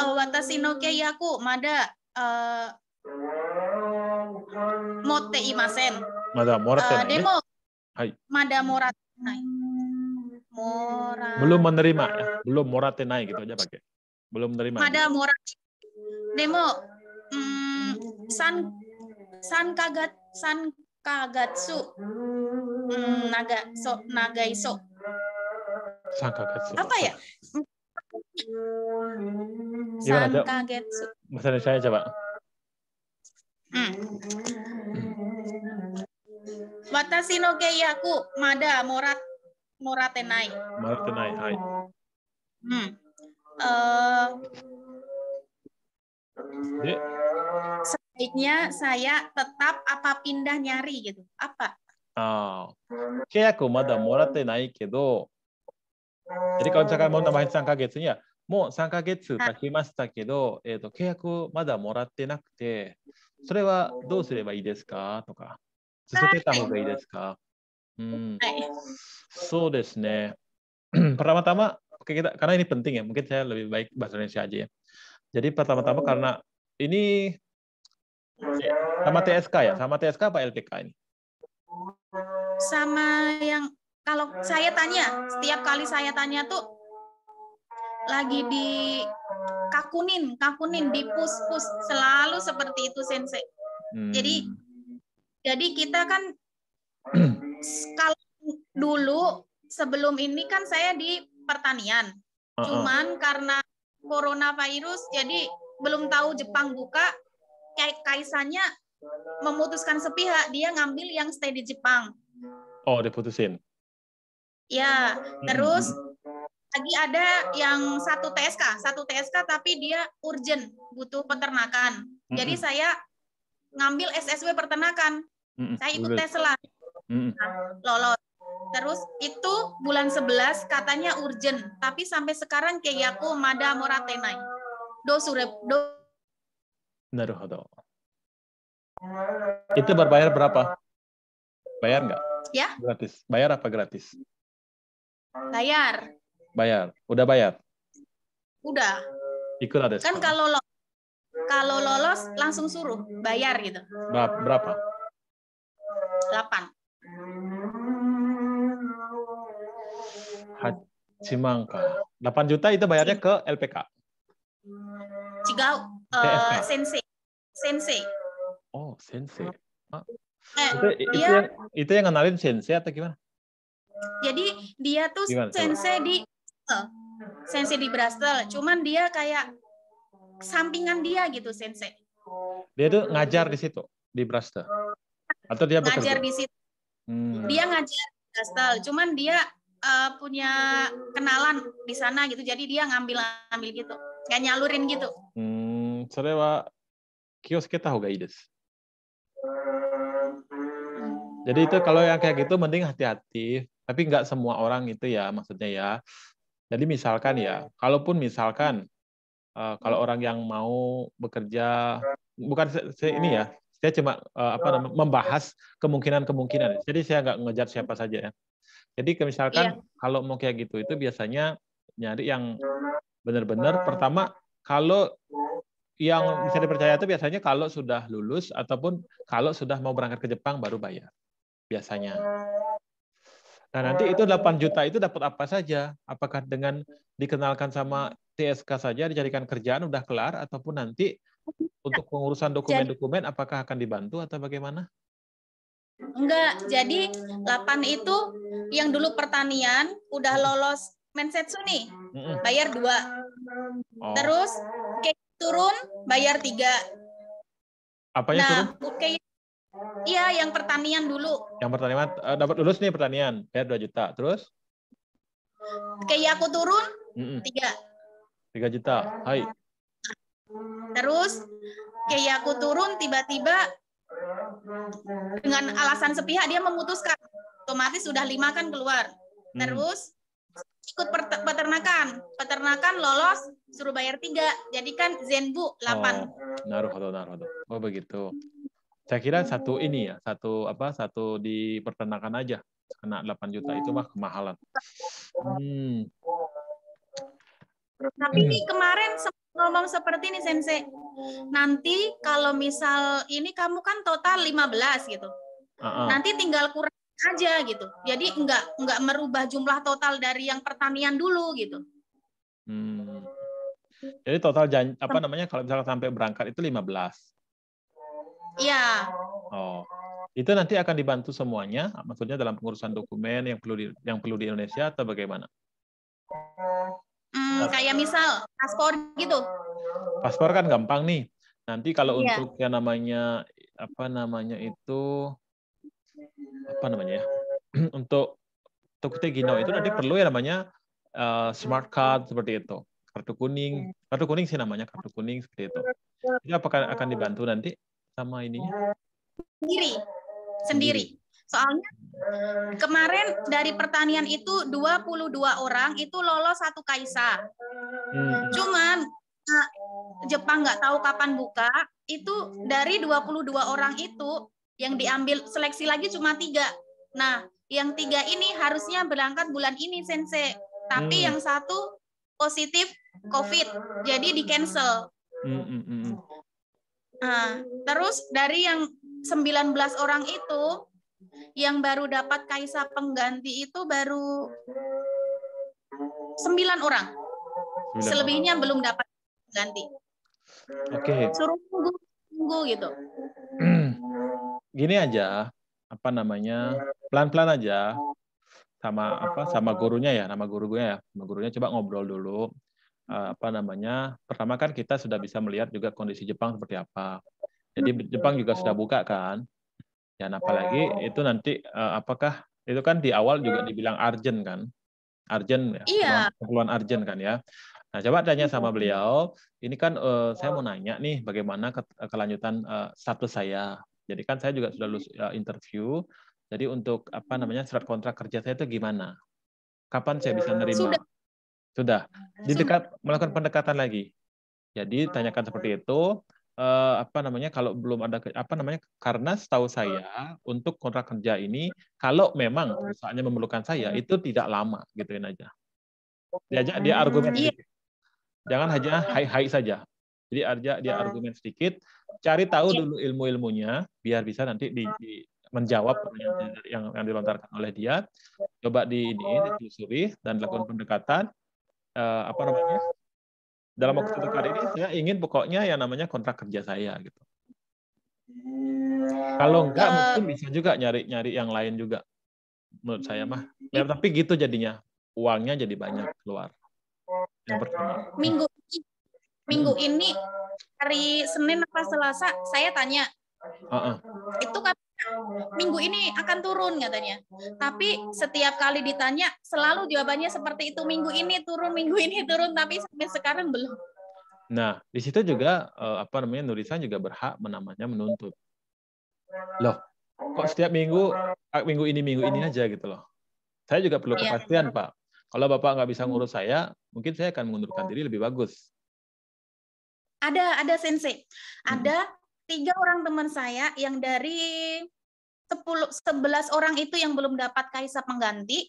uh, watashi no keiyaku mada uh, motte imasen. Mada moratte uh, demo, Hai. Mada moraten. nai. Mora... Belum menerima, ya? belum moraten naik gitu aja pakai. Belum menerima. Mada moratte. Demo, mm, san san kagat san kagatsu hmm, naga so iso. Sankagatsu. apa ya Gimana, sankagetsu bahasa Indonesia coba hmm. Watashi no geyaku mada morat moratenai. Moratenai, hai. Hmm. Uh, D. Sebaiknya saya tetap apa pindah nyari gitu. Apa? Ah. Keyaku mada moratte nai kedo. Jadi kalau misalkan mau nambahin 3ヶ月には、もう3ヶ月経ちましたけど、えー、と契約まだもらってなくて、それはどうすればいいですかとか、続けた方がいいですか、うん、そうですね。Pertama-tama, karena ini penting ya, mungkin saya lebih baik bahasa Indonesia aja ya. Jadi pertama-tama oh. karena ini sama TSK ya, sama TSK apa LPK ini? Sama yang kalau saya tanya, setiap kali saya tanya tuh lagi di kakunin, kakunin di pus-pus selalu seperti itu sensei. Hmm. Jadi jadi kita kan [CLEARS THROAT] kalau dulu sebelum ini kan saya di pertanian. Uh -uh. Cuman karena coronavirus jadi belum tahu Jepang buka kayak Kaisannya memutuskan sepihak dia ngambil yang stay di Jepang oh diputusin ya hmm. terus lagi ada yang satu TSK satu TSK tapi dia urgent butuh peternakan hmm. jadi saya ngambil SSW peternakan hmm. saya ikut tes lah nah, lolos Terus itu bulan 11 katanya urgent, tapi sampai sekarang keyaku mada moratenai. Do sure do. Naruhodo. Itu berbayar berapa? Bayar nggak? Ya. Gratis. Bayar apa gratis? Bayar. Bayar. Udah bayar? Udah. Ikut ada. Kan kalau lo kalau lolos langsung suruh bayar gitu. Berapa? Delapan. Hacimangka. 8 juta itu bayarnya ke LPK. Cigau uh, Sensei. Sensei. Oh, Sensei. Ah. Eh, itu, dia, itu, yang, itu yang ngenalin Sensei atau gimana? Jadi dia tuh gimana, Sensei coba? di uh, Sensei di Brastel, cuman dia kayak sampingan dia gitu Sensei. Dia tuh ngajar di situ di Brastel. Atau dia ngajar bekerja? di situ. Hmm. Dia ngajar di Brastel, cuman dia uh, punya kenalan di sana gitu jadi dia ngambil ngambil gitu kayak nyalurin gitu hmm soalnya kios kita juga ides jadi itu kalau yang kayak gitu mending hati-hati tapi nggak semua orang itu ya maksudnya ya jadi misalkan ya kalaupun misalkan uh, kalau orang yang mau bekerja bukan saya ini ya saya cuma uh, apa namanya membahas kemungkinan-kemungkinan. Jadi saya nggak ngejar siapa saja ya. Jadi misalkan iya. kalau mau kayak gitu itu biasanya nyari yang benar-benar hmm. pertama kalau yang bisa dipercaya itu biasanya kalau sudah lulus ataupun kalau sudah mau berangkat ke Jepang baru bayar biasanya. Nah nanti itu 8 juta itu dapat apa saja? Apakah dengan dikenalkan sama TSK saja dijadikan kerjaan udah kelar ataupun nanti iya. untuk pengurusan dokumen-dokumen apakah akan dibantu atau bagaimana? Enggak, jadi 8 itu yang dulu pertanian udah hmm. lolos mensetsu nih, hmm. bayar 2. Oh. Terus kayak turun bayar 3. Apanya nah, turun? Oke. Ya. Iya, yang pertanian dulu. Yang pertanian uh, dapat lulus nih pertanian, bayar 2 juta. Terus? Kayak aku turun mm -mm. 3. 3 juta. Hai. Terus kayak aku turun tiba-tiba dengan alasan sepihak dia memutuskan otomatis sudah lima kan keluar. Hmm. Terus ikut peternakan. Peternakan lolos suruh bayar tiga. Jadi kan Zenbu delapan. Oh, atau naruh Oh begitu. Saya kira satu ini ya, satu apa satu di peternakan aja kena delapan juta itu mah kemahalan. Hmm. Tapi ini hmm. kemarin sempat ngomong seperti ini sensei. Nanti kalau misal ini kamu kan total 15 gitu. Uh -uh. Nanti tinggal kurang aja gitu. Jadi enggak enggak merubah jumlah total dari yang pertanian dulu gitu. Hmm. Jadi total jan apa namanya kalau misalnya sampai berangkat itu 15. Iya. Oh. Itu nanti akan dibantu semuanya, maksudnya dalam pengurusan dokumen yang perlu di, yang perlu di Indonesia atau bagaimana? Hmm, kayak misal paspor gitu. Paspor kan gampang nih. Nanti kalau iya. untuk yang namanya apa namanya itu apa namanya ya? [CLEARS THROAT] untuk untuk Tegino itu nanti perlu ya namanya uh, smart card seperti itu. Kartu kuning, iya. kartu kuning sih namanya kartu kuning seperti itu. Jadi apakah akan dibantu nanti sama ini Sendiri. Sendiri. Soalnya kemarin dari pertanian itu 22 orang itu lolos satu kaisa. Hmm. Cuman eh, Jepang nggak tahu kapan buka, itu dari 22 orang itu yang diambil seleksi lagi cuma tiga. Nah, yang tiga ini harusnya berangkat bulan ini, Sensei. Tapi hmm. yang satu positif COVID, jadi di cancel. Hmm, hmm, hmm. Nah, terus dari yang 19 orang itu yang baru dapat kaisa pengganti itu baru 9 orang. Selebihnya belum dapat ganti. Oke. Okay. Suruh tunggu, tunggu gitu. [CLEARS THROAT] Gini aja, apa namanya? Pelan-pelan aja sama apa sama gurunya ya, nama gurunya ya. nama gurunya coba ngobrol dulu eh, apa namanya? Pertama kan kita sudah bisa melihat juga kondisi Jepang seperti apa. Jadi Jepang juga sudah buka kan. Dan ya, nah, apalagi itu nanti uh, apakah itu kan di awal juga hmm. dibilang urgent kan? Urgent ya. Iya. Keperluan urgent kan ya. Nah, coba tanya sama hmm. beliau, ini kan uh, saya oh. mau nanya nih bagaimana ke eh, kelanjutan uh, status saya. Jadi kan saya juga sudah lulus uh, interview. Jadi untuk apa hmm. namanya surat kontrak kerja saya itu gimana? Kapan saya bisa nerima? Sudah. Sudah. Di dekat melakukan pendekatan lagi. Jadi tanyakan seperti itu uh, apa namanya kalau belum ada apa namanya karena setahu saya untuk kontrak kerja ini kalau memang perusahaannya memerlukan saya itu tidak lama gituin aja. Diajak dia argumen iya. sedikit. Jangan hanya hai-hai saja. Jadi aja dia iya. argumen sedikit, cari tahu iya. dulu ilmu-ilmunya biar bisa nanti di, di menjawab yang, yang dilontarkan oleh dia. Coba di ini ditelusuri dan lakukan pendekatan uh, apa namanya dalam waktu nah. dekat ini saya ingin pokoknya yang namanya kontrak kerja saya gitu. Kalau enggak uh, mungkin bisa juga nyari-nyari yang lain juga. Menurut saya mah. Ya, hmm. tapi gitu jadinya. Uangnya jadi banyak keluar. Yang pertama. Minggu minggu hmm. ini hari Senin apa Selasa saya tanya. Uh -uh. Itu kan minggu ini akan turun katanya. Tapi setiap kali ditanya selalu jawabannya seperti itu minggu ini turun, minggu ini turun, tapi sampai sekarang belum. Nah, di situ juga eh, apa namanya nulisan juga berhak menamanya menuntut. Loh, kok setiap minggu ah, minggu ini minggu ini aja gitu loh. Saya juga perlu iya. kepastian, ya. Pak. Kalau Bapak nggak bisa ngurus hmm. saya, mungkin saya akan mengundurkan diri lebih bagus. Ada ada sensei. Hmm. Ada hmm. tiga orang teman saya yang dari 10 11 orang itu yang belum dapat kaisa pengganti,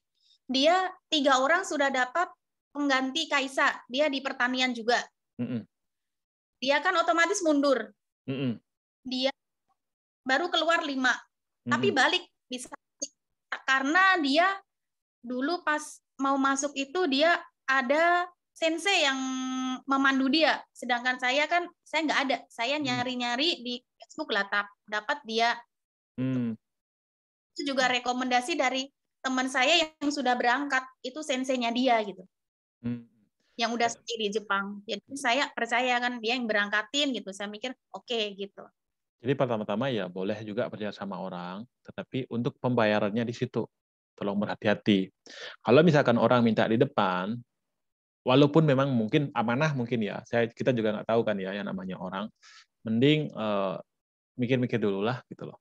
dia tiga orang sudah dapat pengganti kaisa, dia di pertanian juga. Mm -mm. Dia kan otomatis mundur. Mm -mm. Dia baru keluar lima, mm -mm. tapi balik bisa karena dia dulu pas mau masuk itu dia ada sensei yang memandu dia. Sedangkan saya kan saya nggak ada. Saya nyari-nyari di Facebook lah dapat dia. Mm itu juga rekomendasi dari teman saya yang sudah berangkat itu sensenya dia gitu hmm. yang udah ya. stay di Jepang jadi saya percaya kan dia yang berangkatin gitu saya mikir oke okay, gitu jadi pertama-tama ya boleh juga percaya sama orang tetapi untuk pembayarannya di situ tolong berhati-hati kalau misalkan orang minta di depan walaupun memang mungkin amanah mungkin ya saya kita juga nggak tahu kan ya yang namanya orang mending uh, eh, mikir -mikir dulu lah gitu loh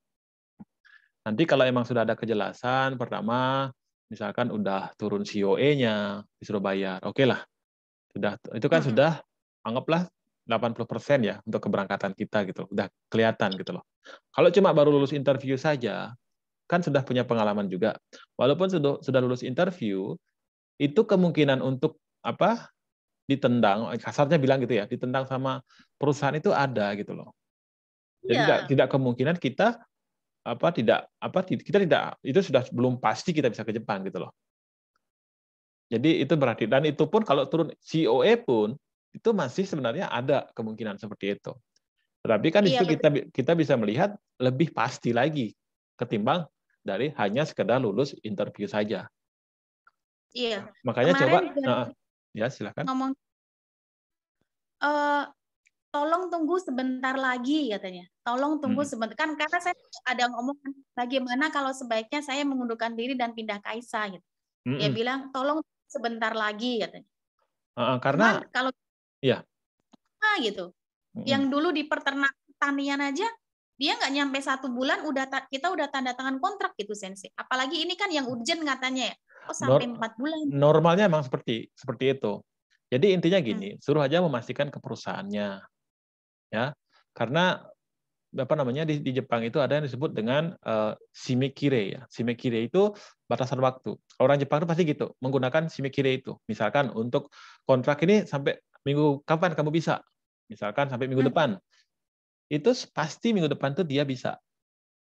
Nanti kalau emang sudah ada kejelasan, pertama misalkan udah turun COE-nya disuruh bayar, oke okay lah. Sudah itu kan hmm. sudah anggaplah 80% ya untuk keberangkatan kita gitu, udah kelihatan gitu loh. Kalau cuma baru lulus interview saja, kan sudah punya pengalaman juga. Walaupun sudah sudah lulus interview, itu kemungkinan untuk apa ditendang, eh, kasarnya bilang gitu ya, ditendang sama perusahaan itu ada gitu loh. Jadi yeah. tidak, tidak kemungkinan kita apa tidak apa kita tidak itu sudah belum pasti kita bisa ke Jepang gitu loh. Jadi itu berarti dan itu pun kalau turun COE pun itu masih sebenarnya ada kemungkinan seperti itu. Tetapi kan iya, itu kita kita bisa melihat lebih pasti lagi ketimbang dari hanya sekedar lulus interview saja. Iya. Makanya Kemarin coba juga nah, ya silakan. Ngomong uh, tolong tunggu sebentar lagi katanya. Tolong tunggu hmm. sebentar kan karena saya ada ngomong kan, bagaimana kalau sebaiknya saya mengundurkan diri dan pindah ke Aisa gitu. Hmm. Dia bilang tolong sebentar lagi katanya. Uh, karena Cuman kalau ya nah, gitu. Hmm. Yang dulu di peternak tanian aja dia nggak nyampe satu bulan udah kita udah tanda tangan kontrak gitu sensei. Apalagi ini kan yang urgent katanya ya. Oh sampai empat bulan. Normalnya emang seperti seperti itu. Jadi intinya gini, hmm. suruh aja memastikan ke perusahaannya ya karena apa namanya di, di Jepang itu ada yang disebut dengan uh, eh, simekire ya. Simekire itu batasan waktu. Orang Jepang itu pasti gitu, menggunakan simekire itu. Misalkan untuk kontrak ini sampai minggu kapan kamu bisa? Misalkan sampai minggu hmm. depan. Itu pasti minggu depan tuh dia bisa.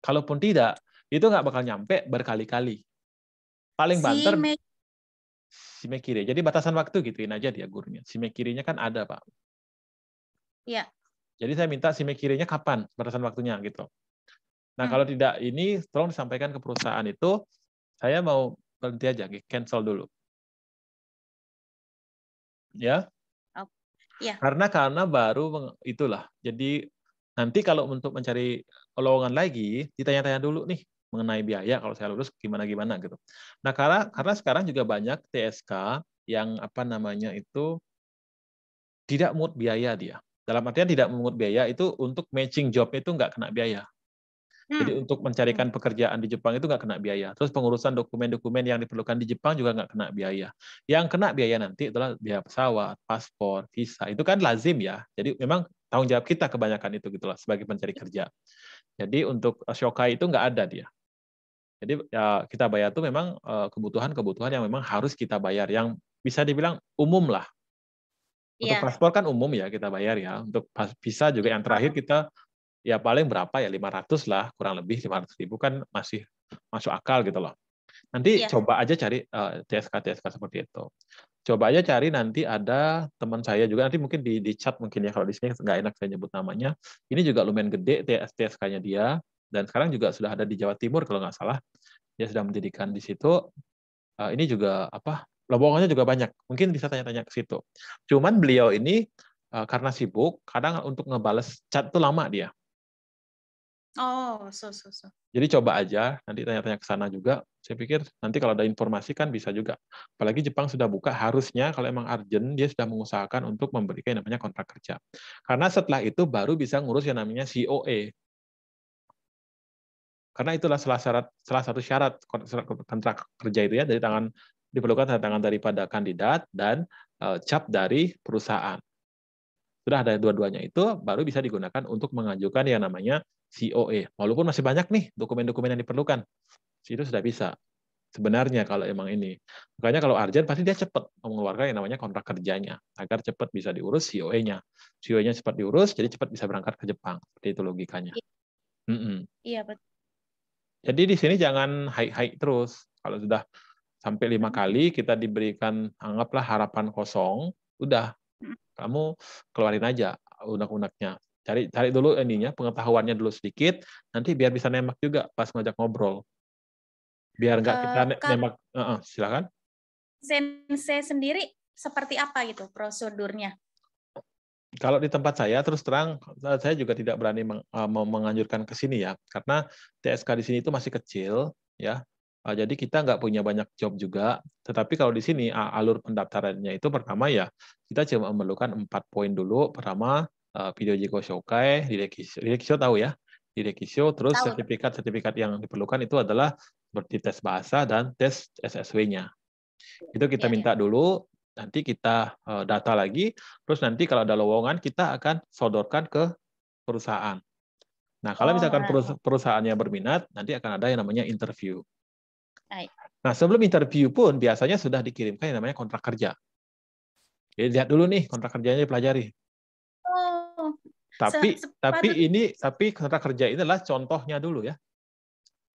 Kalaupun tidak, itu nggak bakal nyampe berkali-kali. Paling banter Sime... simekire. Jadi batasan waktu gituin aja dia gurunya. Simekirinya kan ada, Pak. Ya. Jadi saya minta si kirinya kapan batasan waktunya gitu. Nah hmm. kalau tidak ini tolong disampaikan ke perusahaan itu saya mau berhenti aja, gitu. cancel dulu. Ya. Oh, Iya. Karena karena baru itulah. Jadi nanti kalau untuk mencari lowongan lagi ditanya-tanya dulu nih mengenai biaya kalau saya lulus gimana gimana gitu. Nah karena karena sekarang juga banyak TSK yang apa namanya itu tidak mood biaya dia. Dalam artian tidak memungut biaya itu untuk matching job itu nggak kena biaya. Nah, Jadi untuk mencarikan pekerjaan di Jepang itu nggak kena biaya. Terus pengurusan dokumen-dokumen yang diperlukan di Jepang juga nggak kena biaya. Yang kena biaya nanti adalah biaya pesawat, paspor, visa. Itu kan lazim ya. Jadi memang tanggung jawab kita kebanyakan itu gitulah sebagai pencari kerja. Jadi untuk eh, shokai itu nggak ada dia. Jadi ya, kita bayar itu memang eh, kebutuhan-kebutuhan yang memang harus kita bayar, yang bisa dibilang umum lah untuk yeah. paspor kan umum ya kita bayar ya. Untuk visa juga yang terakhir kita ya paling berapa ya 500 lah kurang lebih 500 ribu kan masih masuk akal gitu loh. Nanti yeah. coba aja cari uh, eh, TSK TSK seperti itu. Coba aja cari nanti ada teman saya juga nanti mungkin di, di chat mungkin ya kalau di sini nggak enak saya nyebut namanya. Ini juga lumayan gede TSK-nya dia dan sekarang juga sudah ada di Jawa Timur kalau nggak salah. Dia sudah mendirikan di situ. Uh, ini juga apa lowongannya juga banyak. Mungkin bisa tanya-tanya ke situ. Cuman beliau ini eh, karena sibuk, kadang untuk ngebales chat itu lama dia. Oh, so so so. Jadi coba aja nanti tanya-tanya ke sana juga. Saya pikir nanti kalau ada informasi kan bisa juga. Apalagi Jepang sudah buka, harusnya kalau emang urgent dia sudah mengusahakan untuk memberikan yang namanya kontrak kerja. Karena setelah itu baru bisa ngurus yang namanya COE. Karena itulah salah syarat salah satu syarat kontrak kerja itu ya dari tangan diperlukan tanda tangan daripada kandidat dan eh, cap dari perusahaan. Sudah ada dua-duanya itu baru bisa digunakan untuk mengajukan yang namanya COE. Walaupun masih banyak nih dokumen-dokumen yang diperlukan. Itu sudah bisa sebenarnya kalau emang ini. Makanya kalau Arjen pasti dia cepat mengeluarkan yang namanya kontrak kerjanya agar cepat bisa diurus COE-nya. COE-nya cepat diurus jadi cepat bisa berangkat ke Jepang. Seperti itu logikanya. Iya, mm -mm. iya betul. Jadi di sini jangan high-high terus. Kalau sudah sampai lima hmm. kali kita diberikan anggaplah harapan kosong, udah hmm. kamu keluarin aja unak-unaknya. Cari cari dulu ininya pengetahuannya dulu sedikit, nanti biar bisa nembak juga pas ngajak ngobrol. Biar nggak uh, kita kan, Uh, uh, silakan. Sensei sendiri seperti apa gitu prosedurnya? Kalau di tempat saya terus terang eh, saya juga tidak berani meng, eh, menganjurkan ke sini ya karena TSK di sini itu masih kecil ya Ah, jadi kita nggak punya banyak job juga. Tetapi kalau di sini ah, alur pendaftarannya itu pertama ya kita cuma memerlukan empat poin dulu. Pertama ah, video Jiko Shokai, Direkisho, show tahu ya, show Terus sertifikat-sertifikat yang diperlukan itu adalah seperti tes bahasa dan tes SSW-nya. Itu kita iya. minta dulu. Nanti kita data lagi. Terus nanti kalau ada lowongan kita akan sodorkan ke perusahaan. Nah, kalau misalkan oh. perusahaannya berminat, nanti akan ada yang namanya interview. Nah, sebelum interview pun biasanya sudah dikirimkan yang namanya kontrak kerja. Jadi lihat dulu nih kontrak kerjanya dipelajari. Oh. Tapi se tapi ini tapi kontrak kerja ini adalah contohnya dulu ya.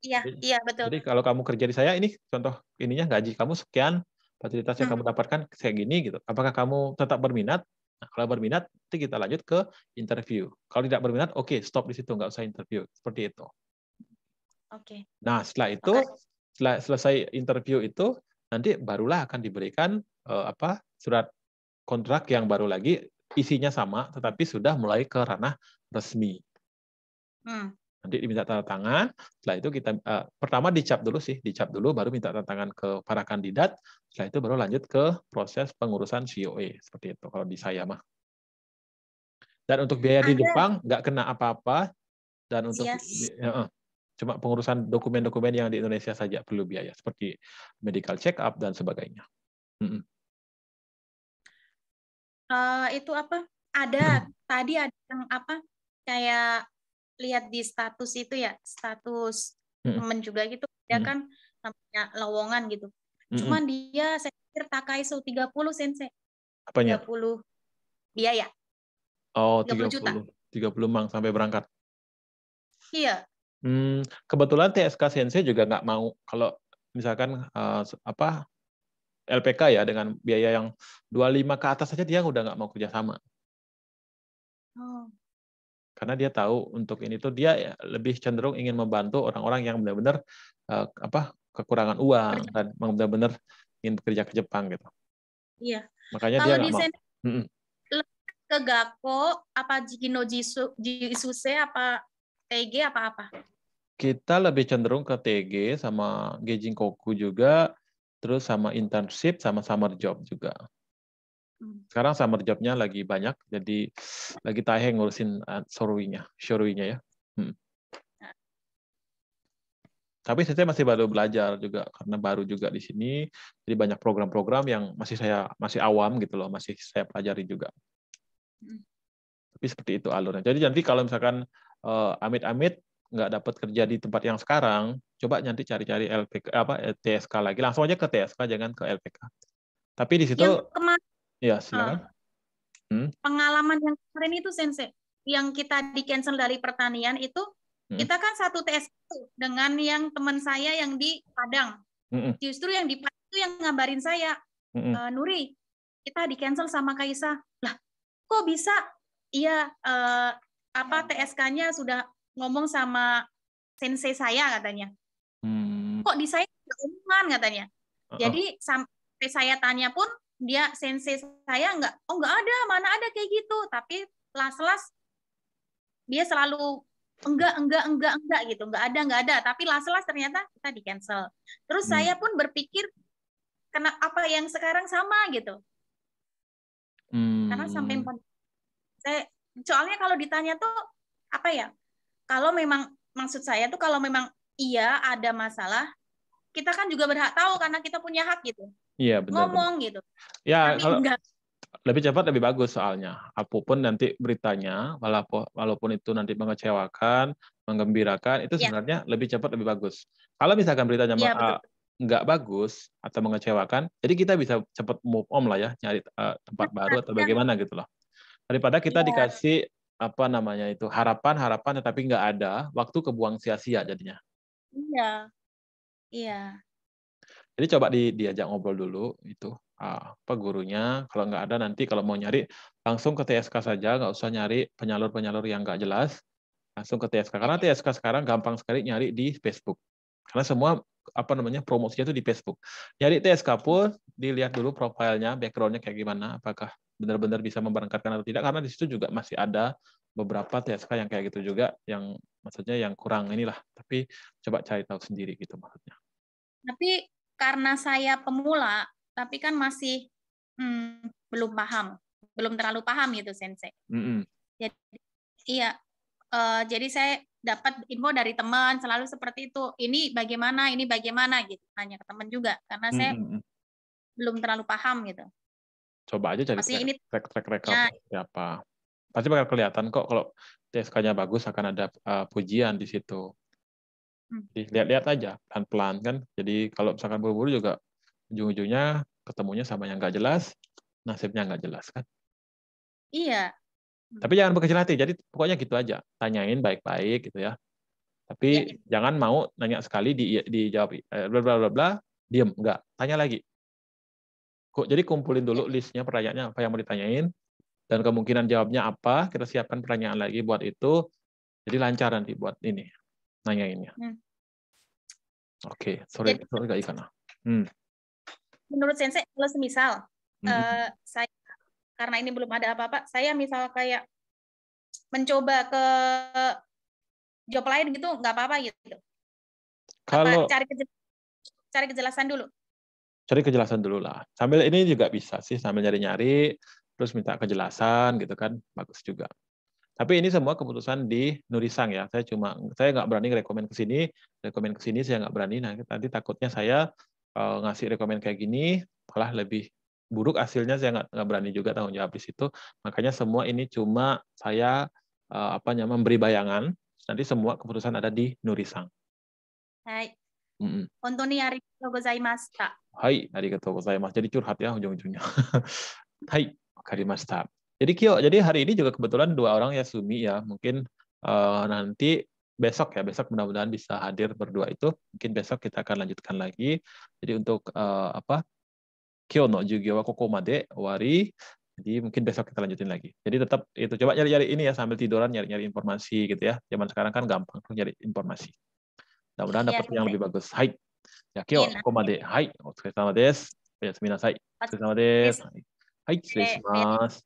Iya, jadi, iya betul. Jadi kalau kamu kerja di saya ini contoh ininya gaji kamu sekian, fasilitas yang kamu dapatkan kayak gini gitu. Apakah kamu tetap berminat? Nah, kalau berminat, nanti kita lanjut ke interview. Kalau tidak berminat, oke, okay, stop di situ, nggak usah interview. Seperti itu. Oke. Okay. Nah, setelah itu okay setelah selesai interview itu nanti barulah akan diberikan uh, apa surat kontrak yang baru lagi isinya sama tetapi sudah mulai ke ranah resmi hmm. nanti diminta tanda tangan setelah itu kita uh, pertama dicap dulu sih dicap dulu baru minta tanda tangan ke para kandidat setelah itu baru lanjut ke proses pengurusan COE seperti itu kalau di saya mah dan untuk biaya di Jepang nggak kena apa-apa dan untuk yes. Iya Cuma pengurusan dokumen-dokumen yang di Indonesia saja perlu biaya, seperti medical check up dan sebagainya. Mm Uh, itu apa? Ada tadi ada yang apa? Kayak lihat di status itu ya, status hmm. temen juga gitu. Dia hmm. kan namanya lowongan gitu. Hmm. Cuman dia saya pikir tiga 30 sensei. tiga puluh biaya. Oh, tiga puluh juta. puluh mang sampai berangkat. Iya. Hmm, kebetulan TSK Sensei juga nggak mau kalau misalkan uh, apa LPK ya dengan biaya yang 25 ke atas saja dia udah nggak mau kerjasama. Oh. Karena dia tahu untuk ini tuh dia ya lebih cenderung ingin membantu orang-orang yang benar-benar uh, apa kekurangan uang dan benar-benar ingin bekerja ke Jepang gitu. Iya. Makanya Kalau dia nggak mau. Mm apa Jikino Jisuse, apa TG, apa-apa? kita lebih cenderung ke TG sama gauging koku juga, terus sama internship sama summer job juga. Hmm. Sekarang summer jobnya lagi banyak, jadi lagi tahe ngurusin eh, showroomnya, showingnya ya. Hmm. Tapi saya masih baru belajar juga karena baru juga di sini, jadi banyak program-program yang masih saya masih awam gitu loh, masih saya pelajari juga. Hmm. Tapi seperti itu alurnya. Jadi nanti kalau misalkan eh, amit-amit uh, amit -amit, nggak dapat kerja di tempat yang sekarang, coba nanti cari-cari LPK apa eh, TSK lagi. Langsung aja ke TSK jangan ke LPK. Tapi di situ yang ya ah. Hmm. Pengalaman yang kemarin itu sensei yang kita di cancel dari pertanian itu hmm. kita kan satu TSK dengan yang teman saya yang di Padang. Hmm. Justru yang di Padang itu yang ngabarin saya, hmm. uh, Nuri, kita di cancel sama Kaisa. Lah, kok bisa? Iya, uh, apa ya TSK-nya sudah ngomong sama sensei saya katanya. Hmm. Kok di saya nggak umuman katanya. Uh-oh. Jadi sampai saya tanya pun dia sensei saya nggak, oh nggak ada, mana ada kayak gitu. Tapi las-las dia selalu enggak enggak enggak enggak gitu nggak ada nggak ada tapi las-las ternyata kita di cancel terus hmm. saya pun berpikir kena apa yang sekarang sama gitu hmm. karena sampai hmm. empat saya soalnya kalau ditanya tuh apa ya kalau memang maksud saya tuh kalau memang iya ada masalah, kita kan juga berhak tahu karena kita punya hak gitu. Iya benar. Ngomong benar. gitu. Ya Tapi kalau enggak. lebih cepat lebih bagus soalnya. Apapun nanti beritanya, walaupun, walaupun itu nanti mengecewakan, menggembirakan, itu iya. sebenarnya ya. lebih cepat lebih bagus. Kalau misalkan beritanya ya, betul. Ah, nggak bagus atau mengecewakan, jadi kita bisa cepat move on lah ya, nyari uh, tempat baru atau bagaimana gitu loh. Daripada kita ya. dikasih apa namanya itu harapan harapan tetapi nggak ada waktu kebuang sia-sia jadinya iya iya jadi coba di, diajak ngobrol dulu itu ah, apa gurunya kalau nggak ada nanti kalau mau nyari langsung ke TSK saja nggak usah nyari penyalur-penyalur yang nggak jelas langsung ke TSK karena iya. TSK sekarang gampang sekali nyari di Facebook karena semua apa namanya promosinya itu di Facebook nyari TSK pun dilihat dulu profilnya backgroundnya kayak gimana apakah benar-benar bisa memberangkatkan atau tidak karena di situ juga masih ada beberapa TSK yang kayak gitu juga yang maksudnya yang kurang inilah tapi coba cari tahu sendiri gitu maksudnya tapi karena saya pemula tapi kan masih hmm, belum paham belum terlalu paham gitu sensei mm -hmm. jadi iya uh, jadi saya dapat info dari teman selalu seperti itu ini bagaimana ini bagaimana gitu nanya ke teman juga karena saya mm -hmm. belum terlalu paham gitu Coba aja cari track, track, track record ya. siapa. Pasti bakal kelihatan kok kalau TSK-nya bagus akan ada uh, pujian di situ. Hmm. Lihat-lihat aja, pelan-pelan kan. Jadi kalau misalkan buru-buru juga ujung-ujungnya ketemunya sama yang nggak jelas, nasibnya nggak jelas kan. Iya. Tapi jangan berkecil hati. Jadi pokoknya gitu aja. Tanyain baik-baik gitu ya. Tapi ya, jangan mau nanya sekali di dijawab eh, bla bla bla bla, diem nggak. Tanya lagi. Jadi kumpulin dulu iya. listnya pertanyaannya apa yang mau ditanyain dan kemungkinan jawabnya apa. Kita siapkan pertanyaan lagi buat itu. Jadi lancar nanti buat ini nanyainnya. Hmm. Oke, okay. sorry, Jadi, sorry gak ikan Hmm. Menurut Sensei, kalau semisal hmm. uh, saya karena ini belum ada apa-apa, saya misal kayak mencoba ke job lain gitu, nggak apa-apa gitu. Kalau apa, cari kejelasan dulu cari kejelasan dulu lah. Sambil ini juga bisa sih, sambil nyari-nyari, terus minta kejelasan gitu kan, bagus juga. Tapi ini semua keputusan di Nurisang ya. Saya cuma saya nggak berani rekomend ke sini, rekomend ke sini saya nggak berani. Nah, nanti takutnya saya uh, ngasih rekomend kayak gini, malah lebih buruk hasilnya saya nggak, nggak berani juga tanggung jawab di situ. Makanya semua ini cuma saya uh, apa namanya memberi bayangan. Nanti semua keputusan ada di Nurisang. Hai. Mm -mm. Ontoni arigatou gozaimashita. Hai, arigatou gozaimasu. Jadi curhat ya ujung-ujungnya. [LAUGHS] Hai, wakarimashita. Jadi Kyo, jadi hari ini juga kebetulan dua orang ya Sumi ya. Mungkin uh, nanti besok ya, besok mudah-mudahan bisa hadir berdua itu. Mungkin besok kita akan lanjutkan lagi. Jadi untuk uh, apa? Kyo no jugyo wa kokomade wari jadi mungkin besok kita lanjutin lagi. Jadi tetap itu coba nyari-nyari ini ya sambil tiduran nyari-nyari informasi gitu ya. Zaman sekarang kan gampang tuh nyari informasi. ランップはい。じゃあ今日はここまで。はい。お疲れ様です。おやすみなさい。お疲れ様です。はい。失礼します。